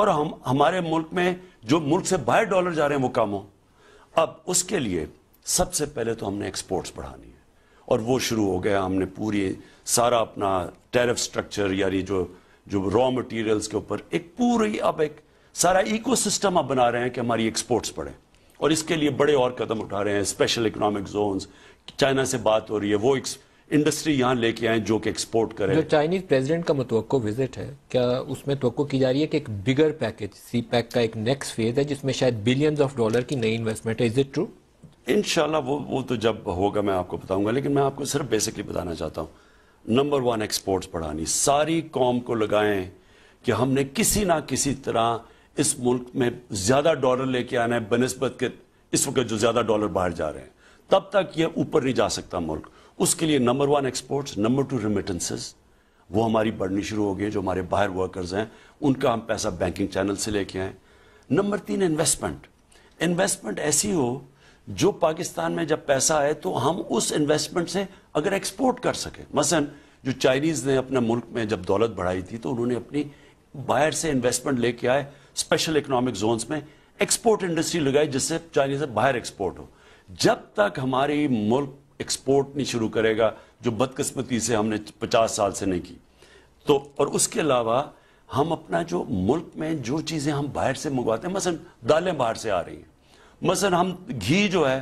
Speaker 2: और हम हमारे मुल्क में जो मुल्क से बाहर डॉलर जा रहे हैं वो कम हों अब उसके लिए सबसे पहले तो हमने एक्सपोर्ट्स बढ़ानी है और वो शुरू हो गया हमने पूरी सारा अपना टैरफ स्ट्रक्चर यानी जो जो रॉ मटेरियल्स के ऊपर एक पूरी अब एक सारा इको सिस्टम आप बना रहे हैं कि हमारी एक्सपोर्ट्स बढ़े और इसके लिए बड़े और कदम उठा रहे हैं स्पेशल इकोनॉमिक जोन्स चाइना से बात हो रही है वो इंडस्ट्री यहाँ लेके आए जो कि एक्सपोर्ट करें जो
Speaker 1: चाइनीज प्रेसिडेंट का मुतवको विजिट है क्या उसमें तो की जा रही है कि एक बिगर पैकेज सी पैक का एक नेक्स्ट फेज है जिसमें शायद बिलियंस ऑफ डॉलर की नई इन्वेस्टमेंट है इज इट ट्रू
Speaker 2: इन वो वो तो जब होगा मैं आपको बताऊंगा लेकिन मैं आपको सिर्फ बेसिकली बताना चाहता हूँ नंबर वन एक्सपोर्ट्स बढ़ानी सारी कॉम को लगाएं कि हमने किसी ना किसी तरह इस मुल्क में ज़्यादा डॉलर लेके आना है बनस्बत के इस वक्त जो ज़्यादा डॉलर बाहर जा रहे हैं तब तक ये ऊपर नहीं जा सकता मुल्क उसके लिए number one exports number two remittances वो हमारी बढ़नी शुरू हो गई जो हमारे बाहर वर्कर्स हैं उनका हम पैसा बैंकिंग चैनल से लेके आए नंबर तीन इन्वेस्टमेंट इन्वेस्टमेंट ऐसी हो जो पाकिस्तान में जब पैसा आए तो हम उस इन्वेस्टमेंट से अगर एक्सपोर्ट कर सकें मसलन जो चाइनीज़ ने अपने मुल्क में जब दौलत बढ़ाई थी तो उन्होंने अपनी बाहर से इन्वेस्टमेंट लेके आए स्पेशल इकोनॉमिक जोन्स में एक्सपोर्ट इंडस्ट्री लगाई जिससे चाइनीज से बाहर एक्सपोर्ट हो जब तक हमारी मुल्क एक्सपोर्ट नहीं शुरू करेगा जो बदकस्मती से हमने 50 साल से नहीं की तो और उसके अलावा हम अपना जो मुल्क में जो चीज़ें हम बाहर से मंगवाते हैं मसलन दालें बाहर से आ रही हैं मसलन हम घी जो है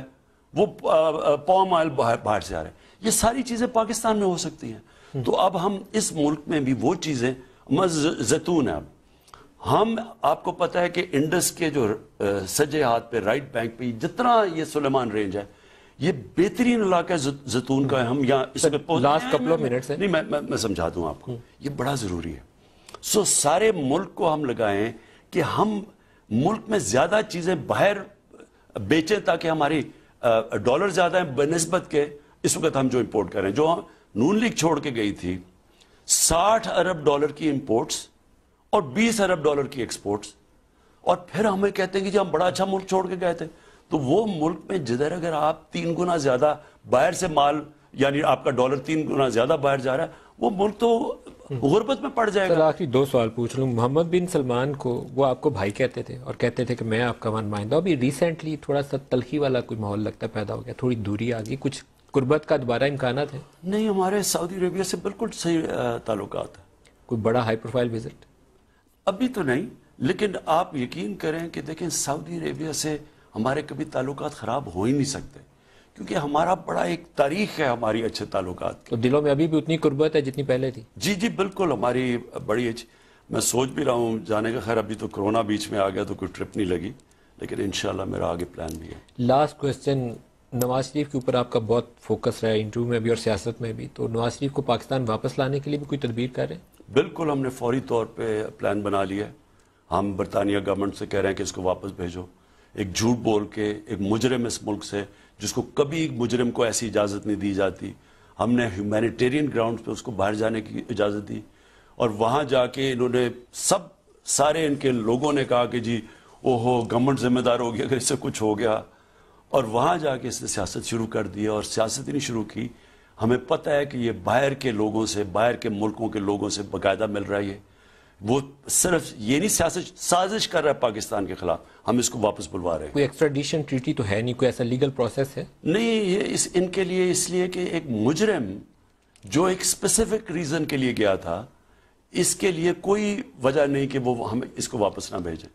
Speaker 2: वो पॉम ऑयल बाहर से आ रहे हैं ये सारी चीज़ें पाकिस्तान में हो सकती हैं तो अब हम इस मुल्क में भी वो चीज़ें जैतून है अब हम आपको पता है कि इंडस के जो सजे हाथ पे राइट बैंक पे जितना ये सुलेमान रेंज है ये बेहतरीन इलाका है का है हम यहाँ इस पर लास्ट कपल ऑफ मिनट है नहीं मैं मैं, मैं समझा दूँ आपको हम्म। ये बड़ा ज़रूरी है सो सारे मुल्क को हम लगाएं कि हम मुल्क में ज़्यादा चीज़ें बाहर बेचें ताकि हमारी डॉलर ज़्यादा है बनस्बत के इस वक्त हम जो इम्पोर्ट करें जो हम नून लीग छोड़ के गई थी साठ अरब डॉलर की इम्पोर्ट्स और बीस अरब डॉलर की एक्सपोर्ट्स और फिर हमें कहते हैं कि जी हम बड़ा अच्छा मुल्क छोड़ के गए थे तो वो मुल्क में जिधर अगर आप तीन गुना ज्यादा बाहर से माल यानी आपका डॉलर तीन गुना ज्यादा बाहर जा रहा है वो मुल्क तो हम्म। गुर्बत में पड़ जाएगा
Speaker 1: आखिरी दो सवाल पूछ लू मोहम्मद बिन सलमान को वो आपको भाई कहते थे और कहते थे कि मैं आपका मन माइंदा अभी रिसेंटली थोड़ा सा तलखी वाला कोई माहौल लगता पैदा हो गया थोड़ी दूरी आ गई कुछ गुर्बत का दोबारा इम्कान है
Speaker 2: नहीं हमारे सऊदी अरेबिया से बिल्कुल सही ताल्लुक है कोई बड़ा हाई प्रोफाइल विजिट अभी तो नहीं लेकिन आप यकीन करें कि देखें सऊदी अरेबिया से हमारे कभी ताल्लुक ख़राब हो ही नहीं सकते क्योंकि हमारा बड़ा एक तारीख है हमारी अच्छे ताल्लुक तो दिलों में अभी भी उतनी कुर्बत है जितनी पहले थी जी जी बिल्कुल हमारी बड़ी अच्छी मैं सोच भी रहा हूँ जाने का खैर अभी तो कोरोना बीच में आ गया तो कोई ट्रिप नहीं लगी लेकिन इन मेरा आगे प्लान भी है
Speaker 1: लास्ट क्वेश्चन नवाज शरीफ के ऊपर आपका बहुत फोकस रहा है इंटरव्यू में भी और सियासत में भी तो नवाज शरीफ को पाकिस्तान वापस लाने के लिए भी कोई तदबीर कर रहे
Speaker 2: हैं बिल्कुल हमने फौरी तौर पर प्लान बना लिया है हम बरतानिया गवर्नमेंट से कह रहे हैं कि इसको वापस भेजो एक झूठ बोल के एक मुजरम इस मुल्क से जिसको कभी मुजरम को ऐसी इजाज़त नहीं दी जाती हमने ह्यूमैनिटेरियन ग्राउंड पे उसको बाहर जाने की इजाज़त दी और वहाँ जाके इन्होंने सब सारे इनके लोगों ने कहा कि जी ओहो गवर्नमेंट जिम्मेदार गया अगर इससे कुछ हो गया और वहाँ जाके इसने सियासत शुरू कर दी और सियासत ही नहीं शुरू की हमें पता है कि ये बाहर के लोगों से बाहर के मुल्कों के लोगों से बाकायदा मिल रहा है वो सिर्फ ये नहीं सियासत साजिश कर रहा है पाकिस्तान के खिलाफ हम इसको वापस बुलवा रहे हैं कोई
Speaker 1: एक्स्ट्राडिशन ट्रीटी
Speaker 2: तो है नहीं कोई ऐसा
Speaker 1: लीगल प्रोसेस
Speaker 2: है नहीं ये इस इनके लिए इसलिए कि एक मुजरम जो एक स्पेसिफिक रीज़न के लिए गया था इसके लिए कोई वजह नहीं कि वो हम इसको वापस ना भेजें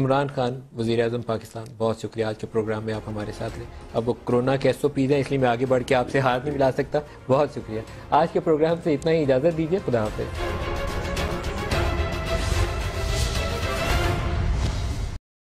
Speaker 2: इमरान खान वजीर अजम पाकिस्तान
Speaker 1: बहुत शुक्रिया आज के प्रोग्राम में आप हमारे साथ रहे अब वो कोरोना के एस पीजें इसलिए मैं आगे बढ़ के आपसे हाथ नहीं मिला सकता बहुत शुक्रिया आज के प्रोग्राम से इतना ही इजाज़त दीजिए खुदा हाफ़